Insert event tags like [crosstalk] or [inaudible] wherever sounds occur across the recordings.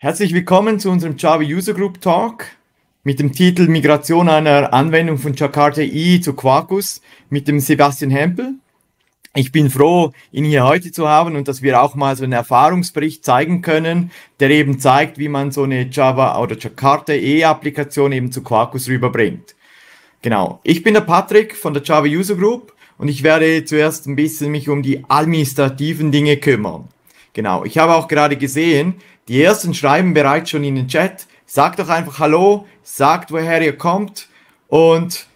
Herzlich willkommen zu unserem Java User Group Talk mit dem Titel Migration einer Anwendung von Jakarta E zu Quarkus mit dem Sebastian Hempel. Ich bin froh, ihn hier heute zu haben und dass wir auch mal so einen Erfahrungsbericht zeigen können, der eben zeigt, wie man so eine Java oder Jakarta e applikation eben zu Quarkus rüberbringt. Genau. Ich bin der Patrick von der Java User Group und ich werde zuerst ein bisschen mich um die administrativen Dinge kümmern. Genau, ich habe auch gerade gesehen, die ersten schreiben bereits schon in den Chat. Sagt doch einfach Hallo, sagt, woher ihr kommt und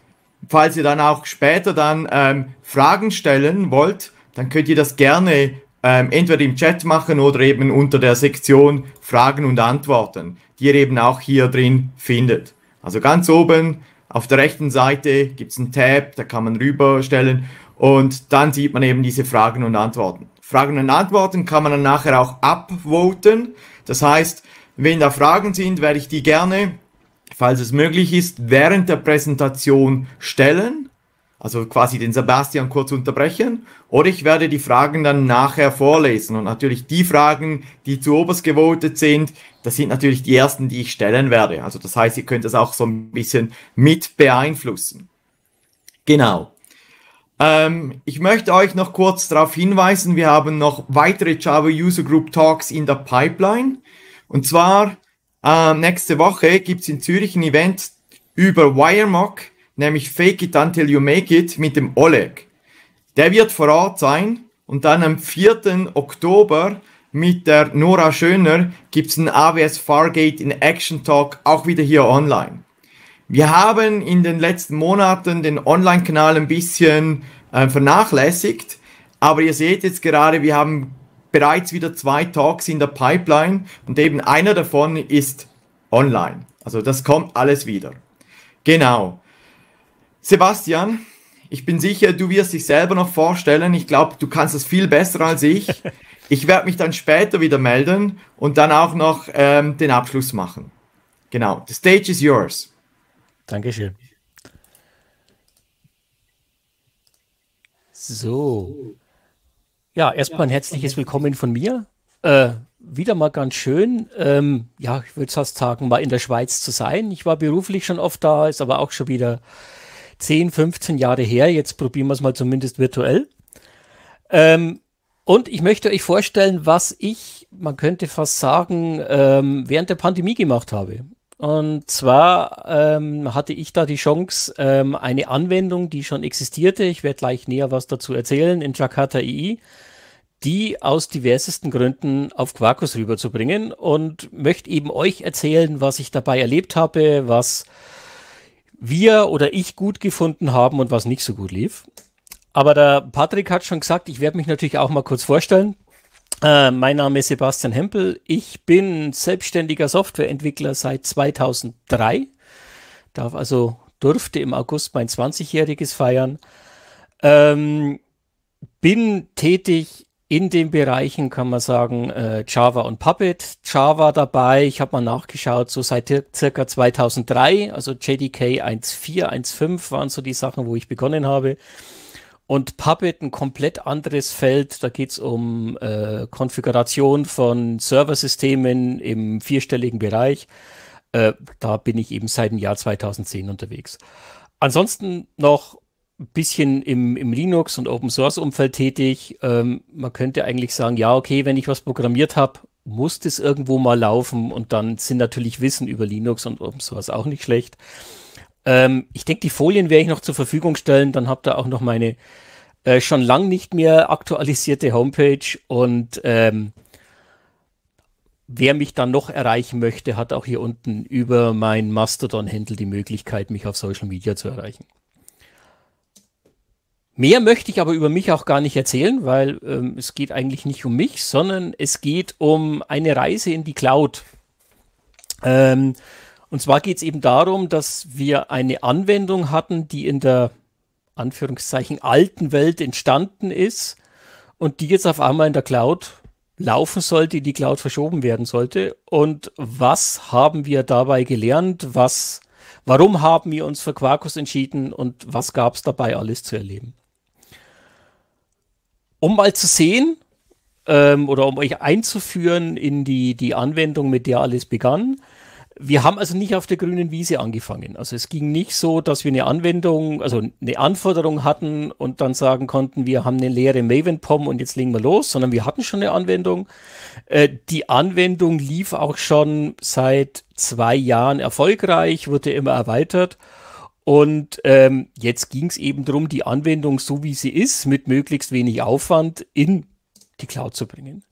falls ihr dann auch später dann ähm, Fragen stellen wollt, dann könnt ihr das gerne ähm, entweder im Chat machen oder eben unter der Sektion Fragen und Antworten, die ihr eben auch hier drin findet. Also ganz oben auf der rechten Seite gibt es einen Tab, da kann man rüberstellen und dann sieht man eben diese Fragen und Antworten. Fragen und Antworten kann man dann nachher auch upvoten. Das heißt, wenn da Fragen sind, werde ich die gerne, falls es möglich ist, während der Präsentation stellen. Also quasi den Sebastian kurz unterbrechen. Oder ich werde die Fragen dann nachher vorlesen. Und natürlich die Fragen, die zu oberst gewotet sind, das sind natürlich die ersten, die ich stellen werde. Also das heißt, ihr könnt das auch so ein bisschen mit beeinflussen. Genau. Ähm, ich möchte euch noch kurz darauf hinweisen, wir haben noch weitere Java User Group Talks in der Pipeline. Und zwar äh, nächste Woche gibt es in Zürich ein Event über Wiremock, nämlich Fake It Until You Make It mit dem Oleg. Der wird vor Ort sein und dann am 4. Oktober mit der Nora Schöner gibt es einen AWS Fargate in Action Talk auch wieder hier online. Wir haben in den letzten Monaten den Online-Kanal ein bisschen äh, vernachlässigt, aber ihr seht jetzt gerade, wir haben bereits wieder zwei Talks in der Pipeline und eben einer davon ist online. Also das kommt alles wieder. Genau. Sebastian, ich bin sicher, du wirst dich selber noch vorstellen. Ich glaube, du kannst es viel besser als ich. [laughs] Ich werde mich dann später wieder melden und dann auch noch ähm, den Abschluss machen. Genau. The stage is yours. Dankeschön. So. Ja, erstmal ein herzliches Willkommen von mir. Äh, wieder mal ganz schön, ähm, ja, ich würde fast sagen, mal in der Schweiz zu sein. Ich war beruflich schon oft da, ist aber auch schon wieder 10, 15 Jahre her. Jetzt probieren wir es mal zumindest virtuell. Ähm, und ich möchte euch vorstellen, was ich, man könnte fast sagen, ähm, während der Pandemie gemacht habe. Und zwar ähm, hatte ich da die Chance, ähm, eine Anwendung, die schon existierte, ich werde gleich näher was dazu erzählen, in Jakarta II, die aus diversesten Gründen auf Quarkus rüberzubringen und möchte eben euch erzählen, was ich dabei erlebt habe, was wir oder ich gut gefunden haben und was nicht so gut lief. Aber der Patrick hat schon gesagt, ich werde mich natürlich auch mal kurz vorstellen. Äh, mein Name ist Sebastian Hempel. Ich bin selbstständiger Softwareentwickler seit 2003. Darf also, durfte im August mein 20-jähriges feiern. Ähm, bin tätig in den Bereichen, kann man sagen, äh, Java und Puppet. Java dabei, ich habe mal nachgeschaut, so seit circa 2003, also JDK 1.4, 1.5 waren so die Sachen, wo ich begonnen habe. Und Puppet ein komplett anderes Feld. Da geht es um äh, Konfiguration von Serversystemen im vierstelligen Bereich. Äh, da bin ich eben seit dem Jahr 2010 unterwegs. Ansonsten noch ein bisschen im, im Linux- und Open-Source-Umfeld tätig. Ähm, man könnte eigentlich sagen, ja, okay, wenn ich was programmiert habe, muss das irgendwo mal laufen. Und dann sind natürlich Wissen über Linux und Open Source auch nicht schlecht. Ähm, ich denke, die Folien werde ich noch zur Verfügung stellen. Dann habt ihr auch noch meine äh, schon lang nicht mehr aktualisierte Homepage. Und ähm, wer mich dann noch erreichen möchte, hat auch hier unten über mein mastodon händel die Möglichkeit, mich auf Social Media zu erreichen. Mehr möchte ich aber über mich auch gar nicht erzählen, weil ähm, es geht eigentlich nicht um mich, sondern es geht um eine Reise in die Cloud. Ähm, und zwar geht es eben darum, dass wir eine Anwendung hatten, die in der Anführungszeichen alten Welt entstanden ist und die jetzt auf einmal in der Cloud laufen sollte, in die Cloud verschoben werden sollte. Und was haben wir dabei gelernt? Was, warum haben wir uns für Quarkus entschieden und was gab es dabei alles zu erleben? Um mal zu sehen ähm, oder um euch einzuführen in die, die Anwendung, mit der alles begann, wir haben also nicht auf der grünen Wiese angefangen. Also es ging nicht so, dass wir eine Anwendung, also eine Anforderung hatten und dann sagen konnten, wir haben eine leere Maven-POM und jetzt legen wir los, sondern wir hatten schon eine Anwendung. Äh, die Anwendung lief auch schon seit zwei Jahren erfolgreich, wurde immer erweitert. Und ähm, jetzt ging es eben darum, die Anwendung so wie sie ist, mit möglichst wenig Aufwand in die Cloud zu bringen.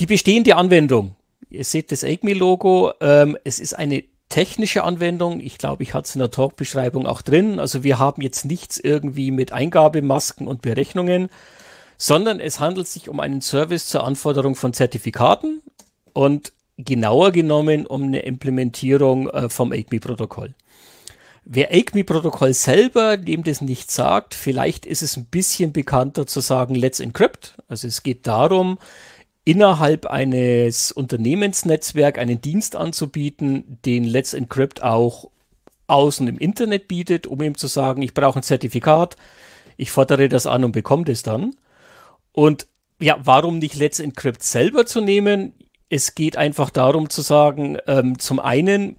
Die bestehende Anwendung Ihr seht das ECMI-Logo. Ähm, es ist eine technische Anwendung. Ich glaube, ich hatte es in der Talk-Beschreibung auch drin. Also wir haben jetzt nichts irgendwie mit Eingabemasken und Berechnungen, sondern es handelt sich um einen Service zur Anforderung von Zertifikaten und genauer genommen um eine Implementierung äh, vom ACME-Protokoll. Wer ACME-Protokoll selber, dem das nicht sagt, vielleicht ist es ein bisschen bekannter zu sagen Let's Encrypt. Also es geht darum, innerhalb eines Unternehmensnetzwerks einen Dienst anzubieten, den Let's Encrypt auch außen im Internet bietet, um ihm zu sagen, ich brauche ein Zertifikat, ich fordere das an und bekomme das dann. Und ja, warum nicht Let's Encrypt selber zu nehmen? Es geht einfach darum zu sagen, ähm, zum einen,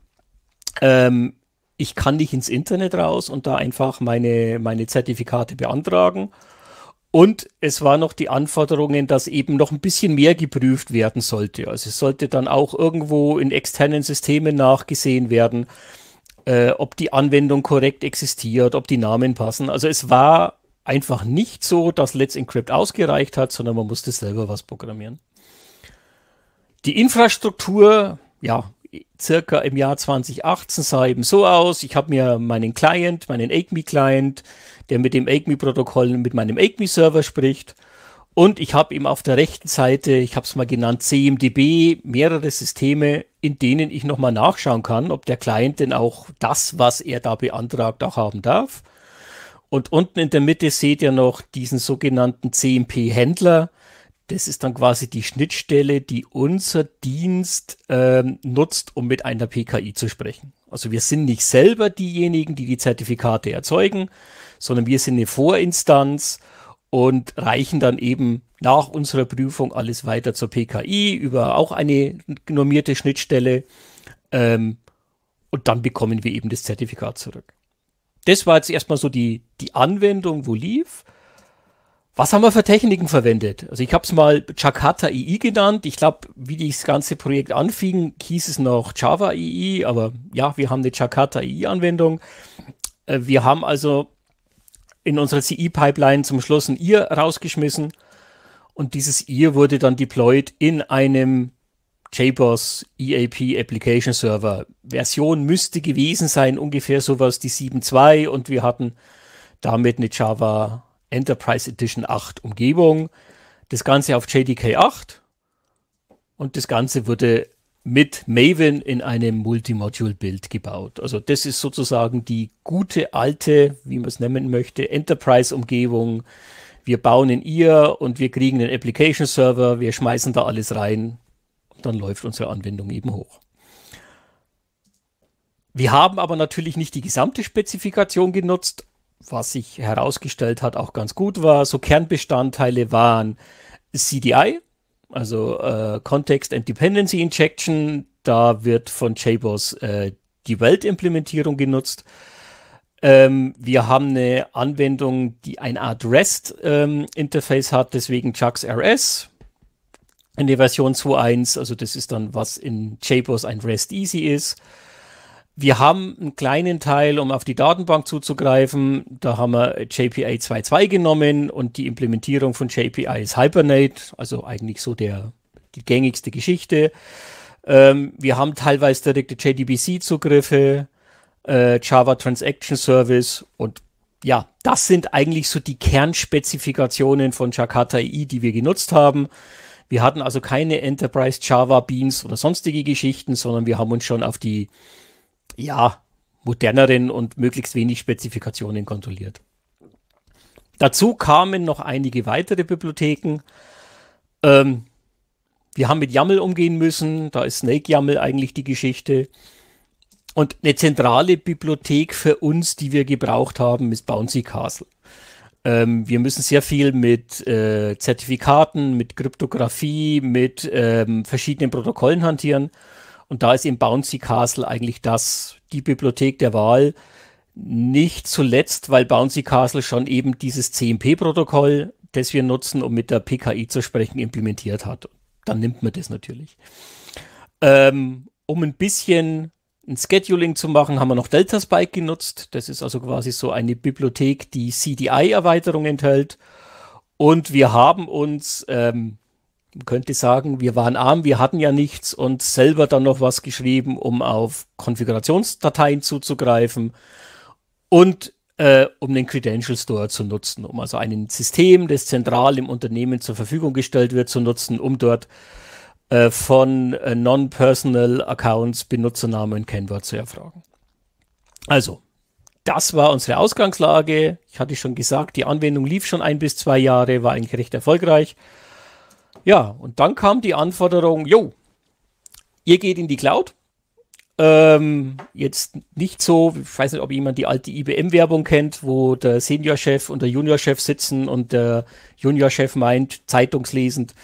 ähm, ich kann nicht ins Internet raus und da einfach meine, meine Zertifikate beantragen und es war noch die Anforderungen, dass eben noch ein bisschen mehr geprüft werden sollte. Also es sollte dann auch irgendwo in externen Systemen nachgesehen werden, äh, ob die Anwendung korrekt existiert, ob die Namen passen. Also es war einfach nicht so, dass Let's Encrypt ausgereicht hat, sondern man musste selber was programmieren. Die Infrastruktur, ja, circa im Jahr 2018 sah eben so aus. Ich habe mir meinen Client, meinen ACME-Client, der mit dem ACME-Protokoll mit meinem ACME-Server spricht. Und ich habe eben auf der rechten Seite, ich habe es mal genannt, CMDB, mehrere Systeme, in denen ich nochmal nachschauen kann, ob der Client denn auch das, was er da beantragt, auch haben darf. Und unten in der Mitte seht ihr noch diesen sogenannten CMP-Händler das ist dann quasi die Schnittstelle, die unser Dienst ähm, nutzt, um mit einer PKI zu sprechen. Also wir sind nicht selber diejenigen, die die Zertifikate erzeugen, sondern wir sind eine Vorinstanz und reichen dann eben nach unserer Prüfung alles weiter zur PKI über auch eine normierte Schnittstelle. Ähm, und dann bekommen wir eben das Zertifikat zurück. Das war jetzt erstmal so die, die Anwendung, wo lief. Was haben wir für Techniken verwendet? Also ich habe es mal Jakarta EI genannt. Ich glaube, wie das ganze Projekt anfing, hieß es noch Java EI, aber ja, wir haben eine Jakarta EI-Anwendung. Äh, wir haben also in unserer CI-Pipeline zum Schluss ein IR rausgeschmissen und dieses IR wurde dann deployed in einem JBoss EAP Application Server. Version müsste gewesen sein, ungefähr sowas, die 7.2 und wir hatten damit eine Java Enterprise Edition 8 Umgebung. Das Ganze auf JDK 8 und das Ganze wurde mit Maven in einem Multimodule-Build gebaut. Also das ist sozusagen die gute alte, wie man es nennen möchte, Enterprise-Umgebung. Wir bauen in ihr und wir kriegen einen Application-Server, wir schmeißen da alles rein und dann läuft unsere Anwendung eben hoch. Wir haben aber natürlich nicht die gesamte Spezifikation genutzt, was sich herausgestellt hat, auch ganz gut war. So Kernbestandteile waren CDI, also äh, Context and Dependency Injection. Da wird von JBoss äh, die Weltimplementierung genutzt. Ähm, wir haben eine Anwendung, die eine Art REST-Interface ähm, hat, deswegen JAX RS in der Version 2.1. Also das ist dann, was in JBoss ein REST Easy ist wir haben einen kleinen Teil, um auf die Datenbank zuzugreifen. Da haben wir JPA 2.2 genommen und die Implementierung von JPA ist Hibernate, also eigentlich so der, die gängigste Geschichte. Ähm, wir haben teilweise direkte JDBC-Zugriffe, äh, Java Transaction Service und ja, das sind eigentlich so die Kernspezifikationen von Jakarta EI, die wir genutzt haben. Wir hatten also keine Enterprise Java Beans oder sonstige Geschichten, sondern wir haben uns schon auf die ja, moderneren und möglichst wenig Spezifikationen kontrolliert. Dazu kamen noch einige weitere Bibliotheken. Ähm, wir haben mit YAML umgehen müssen, da ist Snake YAML eigentlich die Geschichte. Und eine zentrale Bibliothek für uns, die wir gebraucht haben, ist Bouncy Castle. Ähm, wir müssen sehr viel mit äh, Zertifikaten, mit Kryptographie, mit ähm, verschiedenen Protokollen hantieren. Und da ist eben Bouncy Castle eigentlich das, die Bibliothek der Wahl. Nicht zuletzt, weil Bouncy Castle schon eben dieses CMP-Protokoll, das wir nutzen, um mit der PKI zu sprechen, implementiert hat. Dann nimmt man das natürlich. Ähm, um ein bisschen ein Scheduling zu machen, haben wir noch Delta Spike genutzt. Das ist also quasi so eine Bibliothek, die CDI-Erweiterung enthält. Und wir haben uns ähm, man könnte sagen, wir waren arm, wir hatten ja nichts und selber dann noch was geschrieben, um auf Konfigurationsdateien zuzugreifen und äh, um den Credential Store zu nutzen, um also ein System, das zentral im Unternehmen zur Verfügung gestellt wird, zu nutzen, um dort äh, von äh, Non-Personal Accounts Benutzernamen und Kennwort zu erfragen. Also, das war unsere Ausgangslage. Ich hatte schon gesagt, die Anwendung lief schon ein bis zwei Jahre, war eigentlich recht erfolgreich. Ja, und dann kam die Anforderung, jo, ihr geht in die Cloud. Ähm, jetzt nicht so, ich weiß nicht, ob jemand die alte IBM-Werbung kennt, wo der Seniorchef und der Juniorchef sitzen und der Juniorchef meint, zeitungslesend,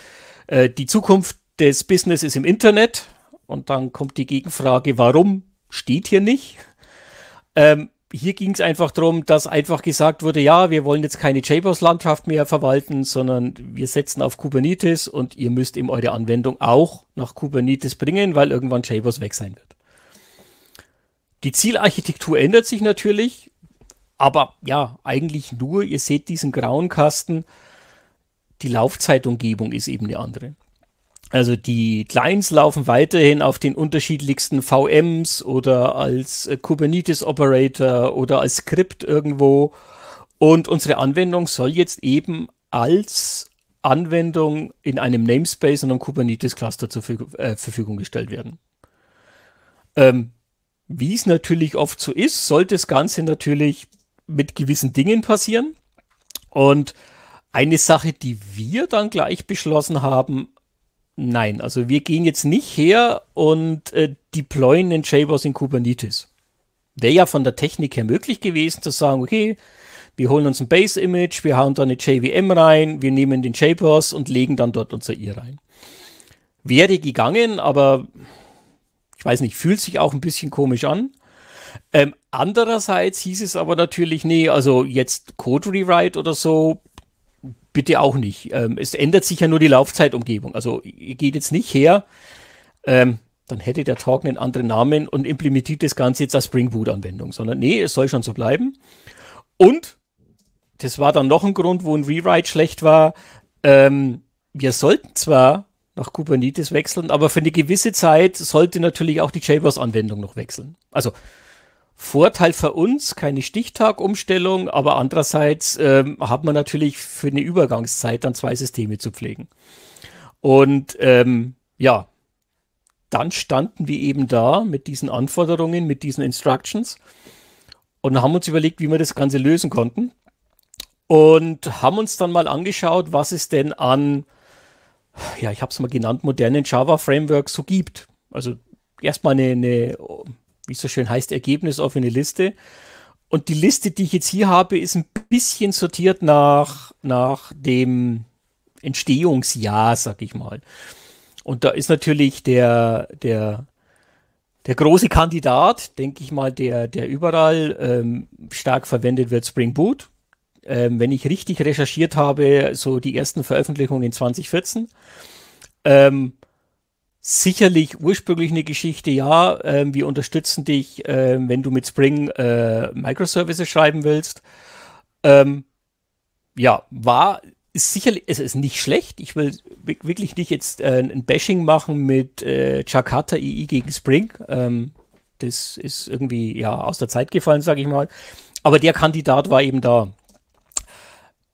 äh, die Zukunft des Business ist im Internet. Und dann kommt die Gegenfrage, warum steht hier nicht? Ähm, hier ging es einfach darum, dass einfach gesagt wurde, ja, wir wollen jetzt keine JBoss-Landschaft mehr verwalten, sondern wir setzen auf Kubernetes und ihr müsst eben eure Anwendung auch nach Kubernetes bringen, weil irgendwann JBoss weg sein wird. Die Zielarchitektur ändert sich natürlich, aber ja, eigentlich nur, ihr seht diesen grauen Kasten, die Laufzeitumgebung ist eben eine andere. Also die Clients laufen weiterhin auf den unterschiedlichsten VMs oder als äh, Kubernetes Operator oder als Skript irgendwo. Und unsere Anwendung soll jetzt eben als Anwendung in einem Namespace und einem Kubernetes Cluster zur äh, Verfügung gestellt werden. Ähm, wie es natürlich oft so ist, sollte das Ganze natürlich mit gewissen Dingen passieren. Und eine Sache, die wir dann gleich beschlossen haben, Nein, also wir gehen jetzt nicht her und äh, deployen den JBoss in Kubernetes. Wäre ja von der Technik her möglich gewesen, zu sagen, okay, wir holen uns ein Base-Image, wir hauen da eine JVM rein, wir nehmen den JBoss und legen dann dort unser I rein. Wäre gegangen, aber ich weiß nicht, fühlt sich auch ein bisschen komisch an. Ähm, andererseits hieß es aber natürlich, nee, also jetzt Code Rewrite oder so bitte auch nicht. Ähm, es ändert sich ja nur die Laufzeitumgebung. Also ihr geht jetzt nicht her, ähm, dann hätte der Talk einen anderen Namen und implementiert das Ganze jetzt als Spring Boot-Anwendung, sondern nee, es soll schon so bleiben. Und das war dann noch ein Grund, wo ein Rewrite schlecht war. Ähm, wir sollten zwar nach Kubernetes wechseln, aber für eine gewisse Zeit sollte natürlich auch die JBoss-Anwendung noch wechseln. Also Vorteil für uns, keine Stichtagumstellung, aber andererseits ähm, hat man natürlich für eine Übergangszeit dann zwei Systeme zu pflegen. Und ähm, ja, dann standen wir eben da mit diesen Anforderungen, mit diesen Instructions und haben uns überlegt, wie wir das Ganze lösen konnten. Und haben uns dann mal angeschaut, was es denn an, ja, ich habe es mal genannt, modernen Java-Frameworks so gibt. Also erstmal eine, eine wie es so schön heißt, Ergebnis auf eine Liste. Und die Liste, die ich jetzt hier habe, ist ein bisschen sortiert nach, nach dem Entstehungsjahr, sag ich mal. Und da ist natürlich der, der, der große Kandidat, denke ich mal, der, der überall ähm, stark verwendet wird, Spring Boot. Ähm, wenn ich richtig recherchiert habe, so die ersten Veröffentlichungen in 2014. Ähm, sicherlich ursprünglich eine Geschichte, ja, äh, wir unterstützen dich, äh, wenn du mit Spring äh, Microservices schreiben willst. Ähm, ja, war ist sicherlich, es ist nicht schlecht. Ich will wirklich nicht jetzt äh, ein Bashing machen mit äh, Jakarta II e e gegen Spring. Ähm, das ist irgendwie ja aus der Zeit gefallen, sage ich mal. Aber der Kandidat war eben da.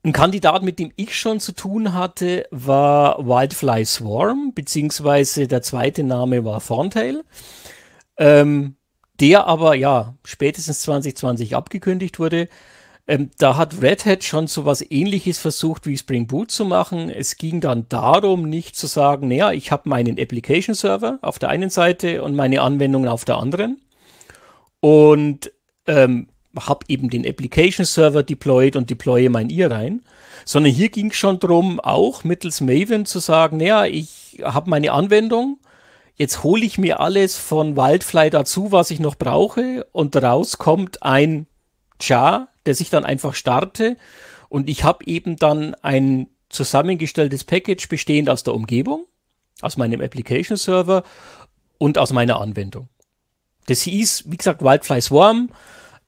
Ein Kandidat, mit dem ich schon zu tun hatte, war Wildfly Swarm, beziehungsweise der zweite Name war Thorntail. Ähm, der aber ja spätestens 2020 abgekündigt wurde. Ähm, da hat Red Hat schon so was ähnliches versucht wie Spring Boot zu machen. Es ging dann darum, nicht zu sagen, naja, ich habe meinen Application Server auf der einen Seite und meine Anwendungen auf der anderen. Und ähm, habe eben den Application Server deployed und deploye mein IR rein, sondern hier ging es schon darum, auch mittels Maven zu sagen, naja, ich habe meine Anwendung, jetzt hole ich mir alles von Wildfly dazu, was ich noch brauche und daraus kommt ein Jar, der sich dann einfach starte und ich habe eben dann ein zusammengestelltes Package bestehend aus der Umgebung, aus meinem Application Server und aus meiner Anwendung. Das hieß, wie gesagt, Wildfly Swarm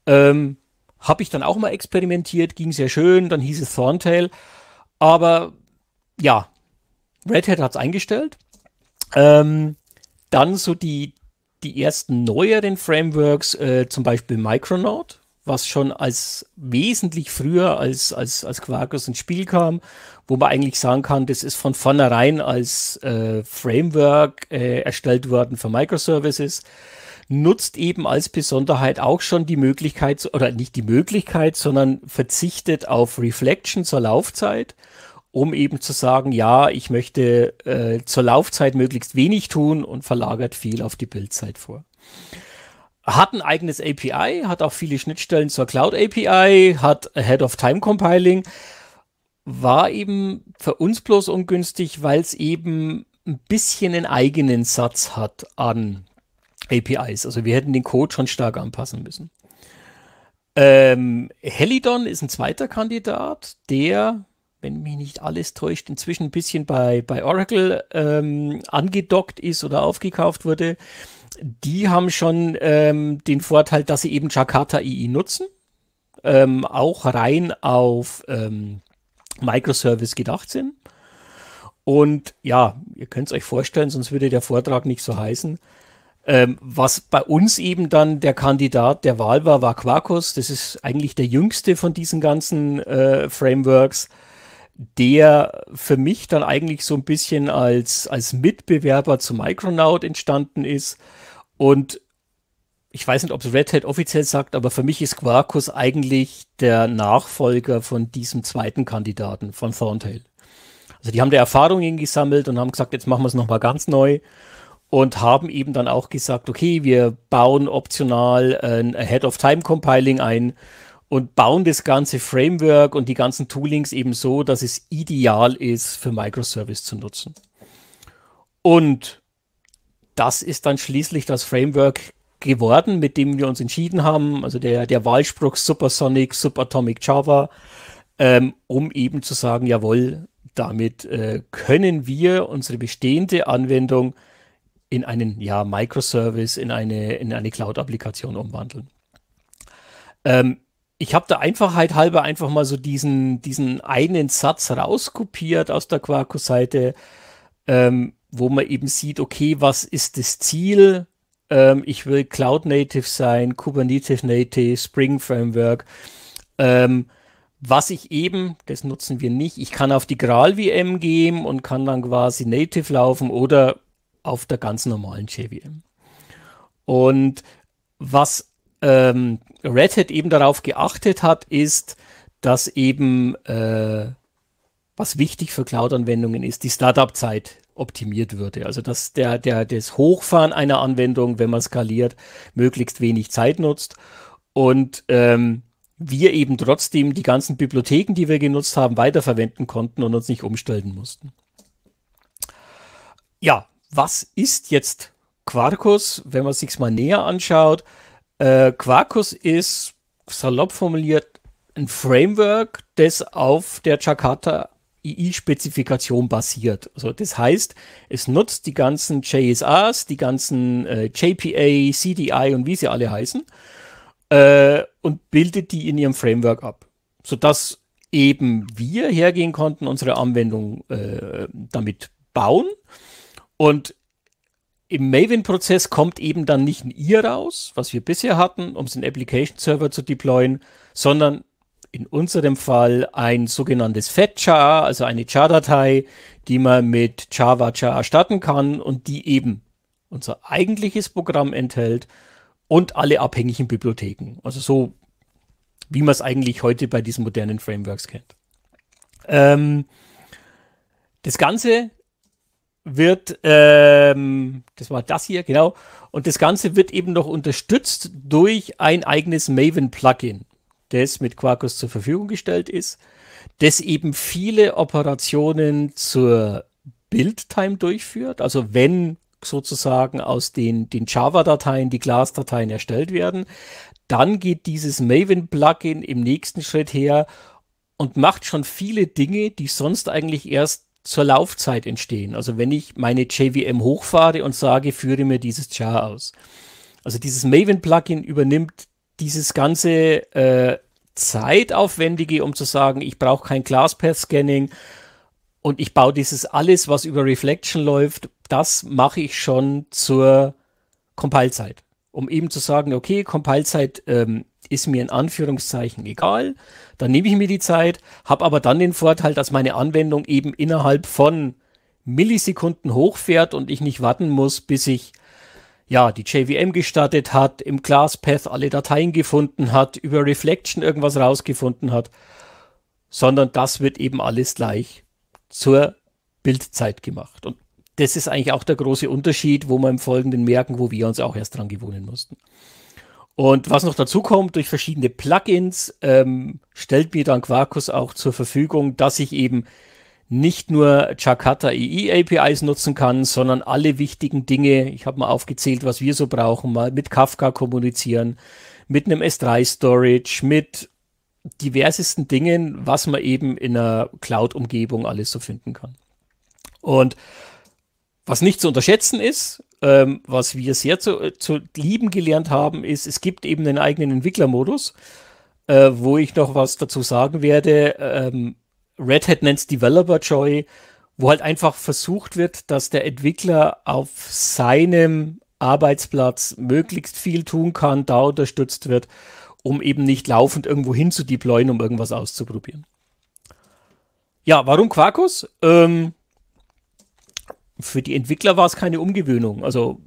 ähm, Habe ich dann auch mal experimentiert, ging sehr schön, dann hieß es Thorntail. Aber ja, Red Hat hat es eingestellt. Ähm, dann so die, die ersten neueren Frameworks, äh, zum Beispiel Micronaut, was schon als wesentlich früher als, als, als Quarkus ins Spiel kam, wo man eigentlich sagen kann, das ist von vornherein als äh, Framework äh, erstellt worden für Microservices nutzt eben als Besonderheit auch schon die Möglichkeit, oder nicht die Möglichkeit, sondern verzichtet auf Reflection zur Laufzeit, um eben zu sagen, ja, ich möchte äh, zur Laufzeit möglichst wenig tun und verlagert viel auf die Bildzeit vor. Hat ein eigenes API, hat auch viele Schnittstellen zur Cloud API, hat Head of Time Compiling, war eben für uns bloß ungünstig, weil es eben ein bisschen einen eigenen Satz hat an APIs. Also wir hätten den Code schon stark anpassen müssen. Ähm, Helidon ist ein zweiter Kandidat, der, wenn mich nicht alles täuscht, inzwischen ein bisschen bei, bei Oracle ähm, angedockt ist oder aufgekauft wurde. Die haben schon ähm, den Vorteil, dass sie eben Jakarta II nutzen, ähm, auch rein auf ähm, Microservice gedacht sind. Und ja, ihr könnt es euch vorstellen, sonst würde der Vortrag nicht so heißen. Ähm, was bei uns eben dann der Kandidat der Wahl war, war Quarkus. Das ist eigentlich der jüngste von diesen ganzen äh, Frameworks, der für mich dann eigentlich so ein bisschen als, als Mitbewerber zu Micronaut entstanden ist. Und ich weiß nicht, ob es Red Hat offiziell sagt, aber für mich ist Quarkus eigentlich der Nachfolger von diesem zweiten Kandidaten, von Thorntail. Also die haben da Erfahrungen gesammelt und haben gesagt, jetzt machen wir es nochmal ganz neu und haben eben dann auch gesagt, okay, wir bauen optional ein Ahead-of-Time-Compiling ein und bauen das ganze Framework und die ganzen Toolings eben so, dass es ideal ist, für Microservice zu nutzen. Und das ist dann schließlich das Framework geworden, mit dem wir uns entschieden haben, also der, der Wahlspruch Supersonic, Subatomic Java, ähm, um eben zu sagen, jawohl, damit äh, können wir unsere bestehende Anwendung in einen ja, Microservice, in eine, in eine Cloud-Applikation umwandeln. Ähm, ich habe der Einfachheit halber einfach mal so diesen, diesen einen Satz rauskopiert aus der Quarkus-Seite, ähm, wo man eben sieht, okay, was ist das Ziel? Ähm, ich will Cloud-Native sein, Kubernetes-Native, Spring-Framework. Ähm, was ich eben, das nutzen wir nicht, ich kann auf die Graal-VM gehen und kann dann quasi native laufen oder auf der ganz normalen JVM. Und was ähm, Red Hat eben darauf geachtet hat, ist, dass eben, äh, was wichtig für Cloud-Anwendungen ist, die Startup-Zeit optimiert würde. Also dass der, der, das Hochfahren einer Anwendung, wenn man skaliert, möglichst wenig Zeit nutzt. Und ähm, wir eben trotzdem die ganzen Bibliotheken, die wir genutzt haben, weiterverwenden konnten und uns nicht umstellen mussten. Ja, was ist jetzt Quarkus, wenn man sich mal näher anschaut? Äh, Quarkus ist salopp formuliert ein Framework, das auf der Jakarta II-Spezifikation basiert. Also das heißt, es nutzt die ganzen JSAs, die ganzen äh, JPA, CDI und wie sie alle heißen äh, und bildet die in ihrem Framework ab, sodass eben wir hergehen konnten, unsere Anwendung äh, damit bauen und im Maven-Prozess kommt eben dann nicht ein IR raus, was wir bisher hatten, um es in Application-Server zu deployen, sondern in unserem Fall ein sogenanntes FAT-JAR, also eine JAR-Datei, die man mit Java JAR starten kann und die eben unser eigentliches Programm enthält und alle abhängigen Bibliotheken. Also so, wie man es eigentlich heute bei diesen modernen Frameworks kennt. Ähm, das Ganze wird, ähm, das war das hier, genau, und das Ganze wird eben noch unterstützt durch ein eigenes Maven-Plugin, das mit Quarkus zur Verfügung gestellt ist, das eben viele Operationen zur Build-Time durchführt, also wenn sozusagen aus den, den Java-Dateien die Glass-Dateien erstellt werden, dann geht dieses Maven-Plugin im nächsten Schritt her und macht schon viele Dinge, die sonst eigentlich erst zur Laufzeit entstehen. Also wenn ich meine JVM hochfahre und sage, führe mir dieses Jar aus. Also dieses Maven-Plugin übernimmt dieses ganze äh, zeitaufwendige, um zu sagen, ich brauche kein Glasspath-Scanning und ich baue dieses alles, was über Reflection läuft, das mache ich schon zur Compile-Zeit. Um eben zu sagen, okay, Compile-Zeit ähm, ist mir in Anführungszeichen egal. Dann nehme ich mir die Zeit, habe aber dann den Vorteil, dass meine Anwendung eben innerhalb von Millisekunden hochfährt und ich nicht warten muss, bis ich ja, die JVM gestartet hat, im ClassPath alle Dateien gefunden hat, über Reflection irgendwas rausgefunden hat, sondern das wird eben alles gleich zur Bildzeit gemacht. Und das ist eigentlich auch der große Unterschied, wo wir im Folgenden merken, wo wir uns auch erst dran gewöhnen mussten. Und was noch dazu kommt, durch verschiedene Plugins ähm, stellt mir dann Quarkus auch zur Verfügung, dass ich eben nicht nur Jakarta EE APIs nutzen kann, sondern alle wichtigen Dinge, ich habe mal aufgezählt, was wir so brauchen, mal mit Kafka kommunizieren, mit einem S3 Storage, mit diversesten Dingen, was man eben in einer Cloud-Umgebung alles so finden kann. Und was nicht zu unterschätzen ist, ähm, was wir sehr zu, äh, zu, lieben gelernt haben, ist, es gibt eben einen eigenen Entwicklermodus, äh, wo ich noch was dazu sagen werde. Ähm, Red Hat nennt es Developer Joy, wo halt einfach versucht wird, dass der Entwickler auf seinem Arbeitsplatz möglichst viel tun kann, da unterstützt wird, um eben nicht laufend irgendwo hin zu deployen, um irgendwas auszuprobieren. Ja, warum Quarkus? Ähm, für die Entwickler war es keine Umgewöhnung. Also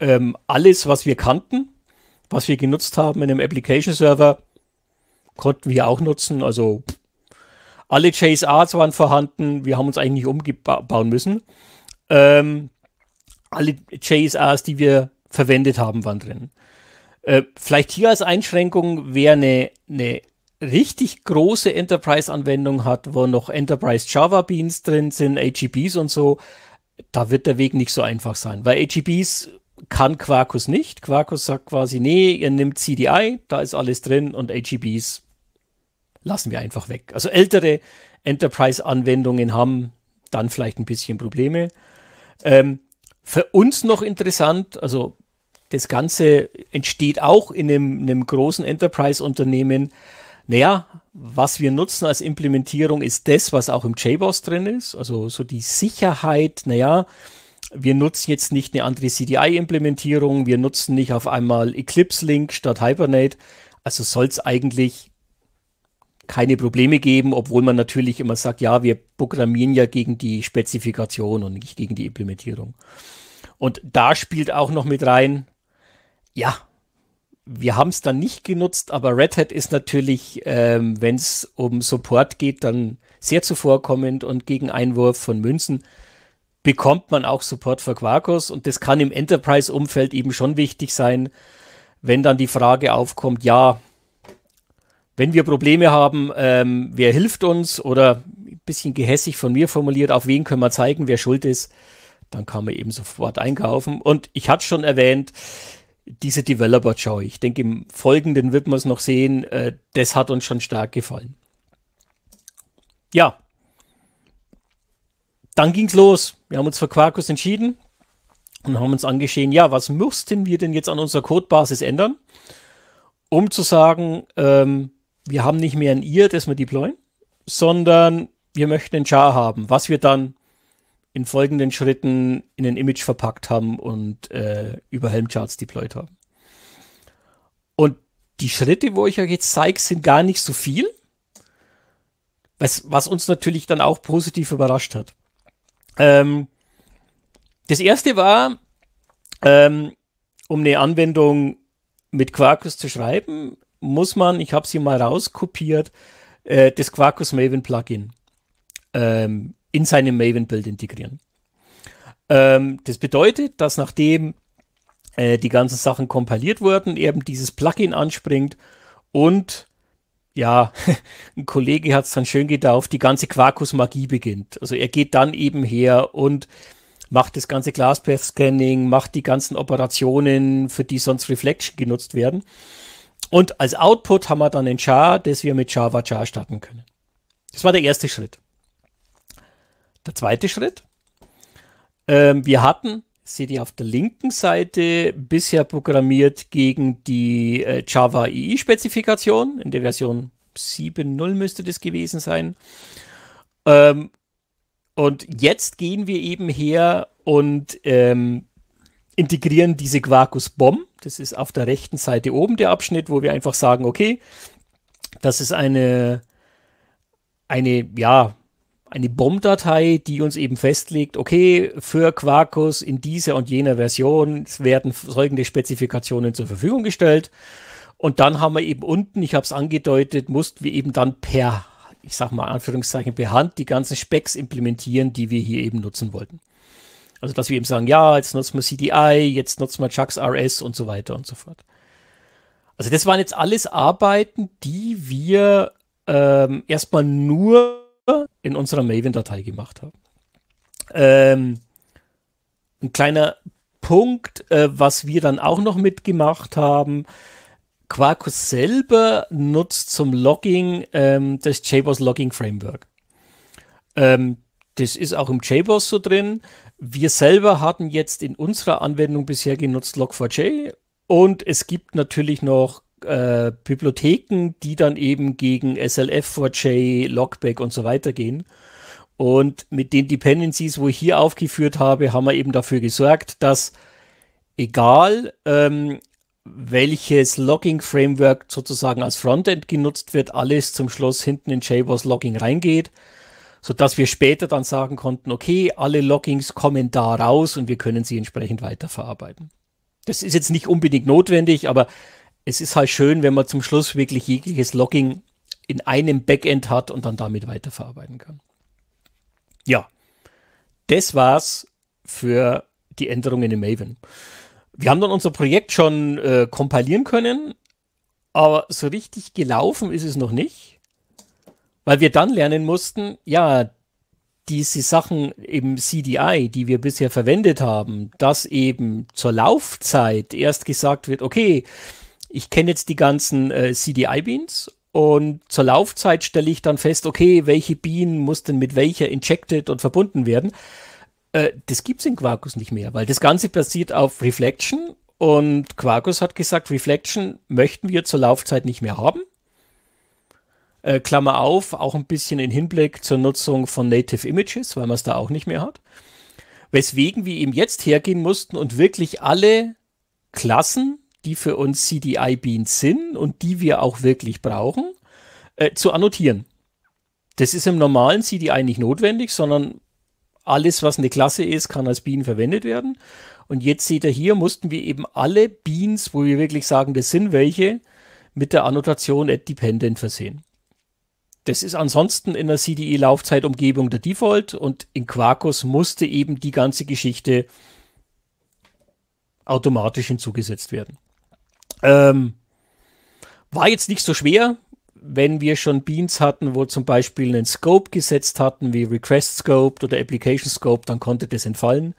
ähm, alles, was wir kannten, was wir genutzt haben in einem Application Server, konnten wir auch nutzen. Also alle JSRs waren vorhanden. Wir haben uns eigentlich nicht umbauen müssen. Ähm, alle JSRs, die wir verwendet haben, waren drin. Äh, vielleicht hier als Einschränkung, wer eine, eine richtig große Enterprise-Anwendung hat, wo noch Enterprise Java Beans drin sind, AGBs und so, da wird der Weg nicht so einfach sein, weil AGBs kann Quarkus nicht. Quarkus sagt quasi, nee, ihr nehmt CDI, da ist alles drin und AGBs lassen wir einfach weg. Also ältere Enterprise-Anwendungen haben dann vielleicht ein bisschen Probleme. Ähm, für uns noch interessant, also das Ganze entsteht auch in einem, einem großen Enterprise-Unternehmen. Naja, was wir nutzen als Implementierung ist das, was auch im JBoss drin ist, also so die Sicherheit, naja, wir nutzen jetzt nicht eine andere CDI-Implementierung, wir nutzen nicht auf einmal Eclipse Link statt Hibernate. Also soll es eigentlich keine Probleme geben, obwohl man natürlich immer sagt, ja, wir programmieren ja gegen die Spezifikation und nicht gegen die Implementierung. Und da spielt auch noch mit rein, ja, wir haben es dann nicht genutzt, aber Red Hat ist natürlich, ähm, wenn es um Support geht, dann sehr zuvorkommend und gegen Einwurf von Münzen bekommt man auch Support für Quarkus und das kann im Enterprise-Umfeld eben schon wichtig sein, wenn dann die Frage aufkommt, ja, wenn wir Probleme haben, ähm, wer hilft uns oder ein bisschen gehässig von mir formuliert, auf wen können wir zeigen, wer schuld ist, dann kann man eben sofort einkaufen. Und ich hatte schon erwähnt, diese Developer-Joy. Ich denke, im Folgenden wird man es noch sehen. Äh, das hat uns schon stark gefallen. Ja. Dann ging's los. Wir haben uns für Quarkus entschieden und haben uns angesehen, ja, was müssten wir denn jetzt an unserer Codebasis ändern, um zu sagen, ähm, wir haben nicht mehr ein IR, das wir deployen, sondern wir möchten ein Char haben, was wir dann in folgenden Schritten in ein Image verpackt haben und äh, über Helmcharts deployed haben. Und die Schritte, wo ich euch jetzt zeige, sind gar nicht so viel, was, was uns natürlich dann auch positiv überrascht hat. Ähm, das erste war, ähm, um eine Anwendung mit Quarkus zu schreiben, muss man, ich habe sie mal rauskopiert, äh, das Quarkus Maven Plugin ähm, in seinem Maven-Build integrieren. Ähm, das bedeutet, dass nachdem äh, die ganzen Sachen kompiliert wurden, eben dieses Plugin anspringt und ja, [laughs] ein Kollege hat es dann schön getauft, die ganze Quarkus-Magie beginnt. Also er geht dann eben her und macht das ganze Glasspath-Scanning, macht die ganzen Operationen, für die sonst Reflection genutzt werden. Und als Output haben wir dann ein Char, das wir mit Java Char starten können. Das war der erste Schritt. Der zweite Schritt. Ähm, wir hatten, seht ihr auf der linken Seite, bisher programmiert gegen die äh, Java EE-Spezifikation. In der Version 7.0 müsste das gewesen sein. Ähm, und jetzt gehen wir eben her und ähm, integrieren diese Quarkus BOM. Das ist auf der rechten Seite oben der Abschnitt, wo wir einfach sagen, okay, das ist eine, eine, ja, eine BOM-Datei, die uns eben festlegt, okay, für Quarkus in dieser und jener Version werden folgende Spezifikationen zur Verfügung gestellt. Und dann haben wir eben unten, ich habe es angedeutet, mussten wir eben dann per, ich sag mal Anführungszeichen, per Hand die ganzen Specs implementieren, die wir hier eben nutzen wollten. Also dass wir eben sagen, ja, jetzt nutzen wir CDI, jetzt nutzen wir Chucks RS und so weiter und so fort. Also das waren jetzt alles Arbeiten, die wir ähm, erstmal nur in unserer Maven-Datei gemacht haben. Ähm, ein kleiner Punkt, äh, was wir dann auch noch mitgemacht haben. Quarkus selber nutzt zum Logging ähm, das JBoss Logging Framework. Ähm, das ist auch im JBoss so drin. Wir selber hatten jetzt in unserer Anwendung bisher genutzt Log4j und es gibt natürlich noch äh, Bibliotheken, die dann eben gegen SLF4j, Logback und so weiter gehen. Und mit den Dependencies, wo ich hier aufgeführt habe, haben wir eben dafür gesorgt, dass egal ähm, welches Logging-Framework sozusagen als Frontend genutzt wird, alles zum Schluss hinten in JBoss Logging reingeht, sodass wir später dann sagen konnten, okay, alle Loggings kommen da raus und wir können sie entsprechend weiterverarbeiten. Das ist jetzt nicht unbedingt notwendig, aber es ist halt schön, wenn man zum Schluss wirklich jegliches Logging in einem Backend hat und dann damit weiterverarbeiten kann. Ja, das war's für die Änderungen in Maven. Wir haben dann unser Projekt schon äh, kompilieren können, aber so richtig gelaufen ist es noch nicht, weil wir dann lernen mussten, ja, diese Sachen im CDI, die wir bisher verwendet haben, dass eben zur Laufzeit erst gesagt wird, okay, ich kenne jetzt die ganzen äh, CDI-Beans und zur Laufzeit stelle ich dann fest, okay, welche Bean muss denn mit welcher injected und verbunden werden. Äh, das gibt es in Quarkus nicht mehr, weil das Ganze basiert auf Reflection und Quarkus hat gesagt, Reflection möchten wir zur Laufzeit nicht mehr haben. Äh, Klammer auf, auch ein bisschen in Hinblick zur Nutzung von Native Images, weil man es da auch nicht mehr hat. Weswegen wir eben jetzt hergehen mussten und wirklich alle Klassen die für uns CDI-Beans sind und die wir auch wirklich brauchen, äh, zu annotieren. Das ist im normalen CDI nicht notwendig, sondern alles, was eine Klasse ist, kann als Bean verwendet werden. Und jetzt seht ihr hier, mussten wir eben alle Beans, wo wir wirklich sagen, das sind welche, mit der Annotation at dependent versehen. Das ist ansonsten in der cdi laufzeitumgebung der Default und in Quarkus musste eben die ganze Geschichte automatisch hinzugesetzt werden. Ähm, war jetzt nicht so schwer, wenn wir schon Beans hatten, wo zum Beispiel einen Scope gesetzt hatten, wie Request Scope oder Application Scope, dann konnte das entfallen.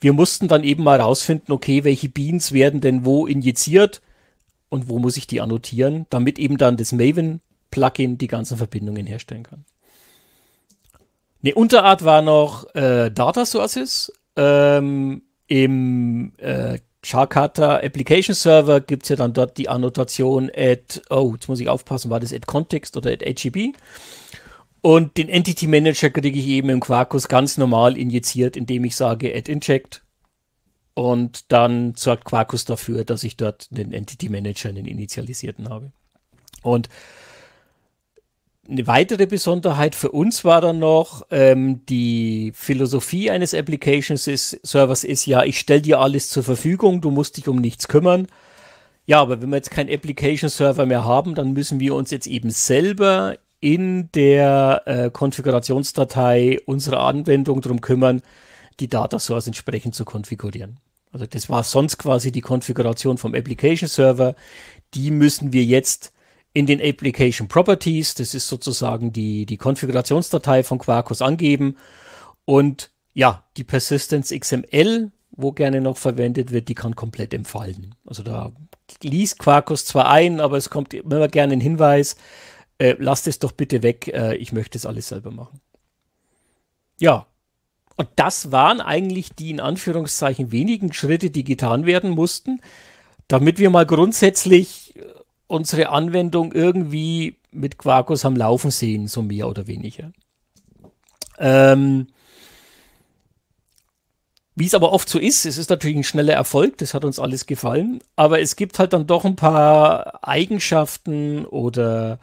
Wir mussten dann eben mal rausfinden, okay, welche Beans werden denn wo injiziert und wo muss ich die annotieren, damit eben dann das Maven-Plugin die ganzen Verbindungen herstellen kann. Eine Unterart war noch äh, Data Sources. Ähm, Im äh, Charkata Application Server gibt es ja dann dort die Annotation at, oh, jetzt muss ich aufpassen, war das at Context oder at HGB? Und den Entity Manager kriege ich eben im Quarkus ganz normal injiziert, indem ich sage add inject. Und dann sorgt Quarkus dafür, dass ich dort den Entity Manager, den initialisierten habe. Und eine weitere Besonderheit für uns war dann noch, ähm, die Philosophie eines Application Servers ist ja, ich stelle dir alles zur Verfügung, du musst dich um nichts kümmern. Ja, aber wenn wir jetzt keinen Application Server mehr haben, dann müssen wir uns jetzt eben selber in der äh, Konfigurationsdatei unserer Anwendung darum kümmern, die Data Source entsprechend zu konfigurieren. Also das war sonst quasi die Konfiguration vom Application Server. Die müssen wir jetzt in den Application Properties, das ist sozusagen die, die Konfigurationsdatei von Quarkus angeben und ja, die Persistence XML, wo gerne noch verwendet wird, die kann komplett entfallen. Also da liest Quarkus zwar ein, aber es kommt immer gerne ein Hinweis, äh, lasst es doch bitte weg, äh, ich möchte es alles selber machen. Ja, und das waren eigentlich die in Anführungszeichen wenigen Schritte, die getan werden mussten, damit wir mal grundsätzlich unsere Anwendung irgendwie mit Quarkus am Laufen sehen, so mehr oder weniger. Ähm, wie es aber oft so ist, es ist natürlich ein schneller Erfolg, das hat uns alles gefallen, aber es gibt halt dann doch ein paar Eigenschaften oder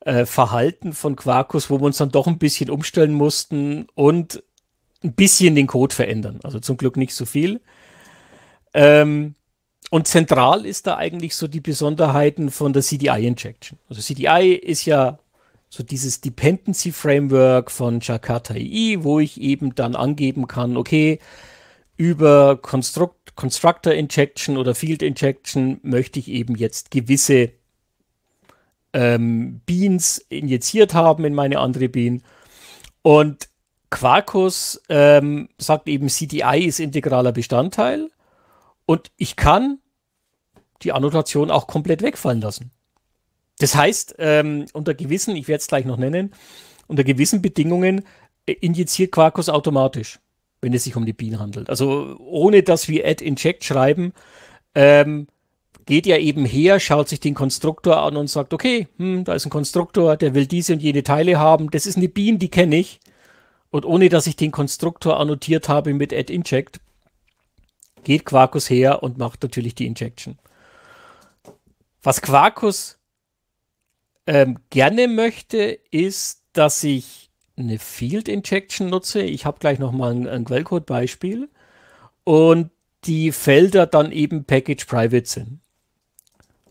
äh, Verhalten von Quarkus, wo wir uns dann doch ein bisschen umstellen mussten und ein bisschen den Code verändern. Also zum Glück nicht so viel. Ähm, und zentral ist da eigentlich so die Besonderheiten von der CDI-Injection. Also CDI ist ja so dieses Dependency Framework von Jakarta EE, wo ich eben dann angeben kann, okay, über Construct Constructor Injection oder Field Injection möchte ich eben jetzt gewisse ähm, Beans injiziert haben in meine andere Bean. Und Quarkus ähm, sagt eben, CDI ist integraler Bestandteil. Und ich kann die Annotation auch komplett wegfallen lassen. Das heißt, ähm, unter gewissen, ich werde es gleich noch nennen, unter gewissen Bedingungen äh, injiziert Quarkus automatisch, wenn es sich um die Bienen handelt. Also ohne dass wir add inject schreiben, ähm, geht er eben her, schaut sich den Konstruktor an und sagt, okay, hm, da ist ein Konstruktor, der will diese und jene Teile haben. Das ist eine Bienen, die kenne ich. Und ohne dass ich den Konstruktor annotiert habe mit add inject, geht Quarkus her und macht natürlich die Injection. Was Quarkus ähm, gerne möchte, ist, dass ich eine Field Injection nutze. Ich habe gleich nochmal ein, ein Quellcode-Beispiel. Und die Felder dann eben Package Private sind.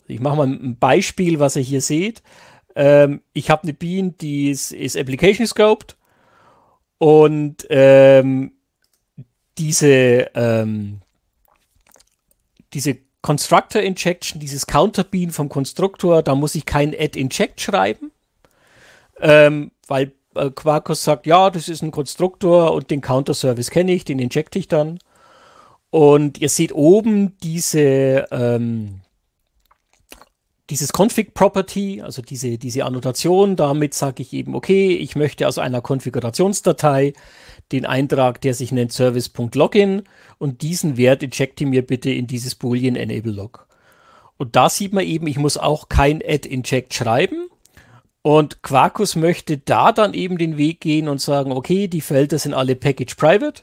Ich mache mal ein Beispiel, was ihr hier seht. Ähm, ich habe eine Bean, die ist, ist Application Scoped und ähm, diese, ähm, diese Constructor Injection, dieses Counterbean vom Konstruktor, da muss ich kein Add Inject schreiben, ähm, weil äh, Quarkus sagt, ja, das ist ein Konstruktor und den Counter Service kenne ich, den injecte ich dann. Und ihr seht oben diese, ähm, dieses Config Property, also diese, diese Annotation. Damit sage ich eben, okay, ich möchte aus einer Konfigurationsdatei den Eintrag, der sich nennt service.login und diesen Wert injecte mir bitte in dieses Boolean Enable Log. Und da sieht man eben, ich muss auch kein Add Inject schreiben. Und Quarkus möchte da dann eben den Weg gehen und sagen, okay, die Felder sind alle Package Private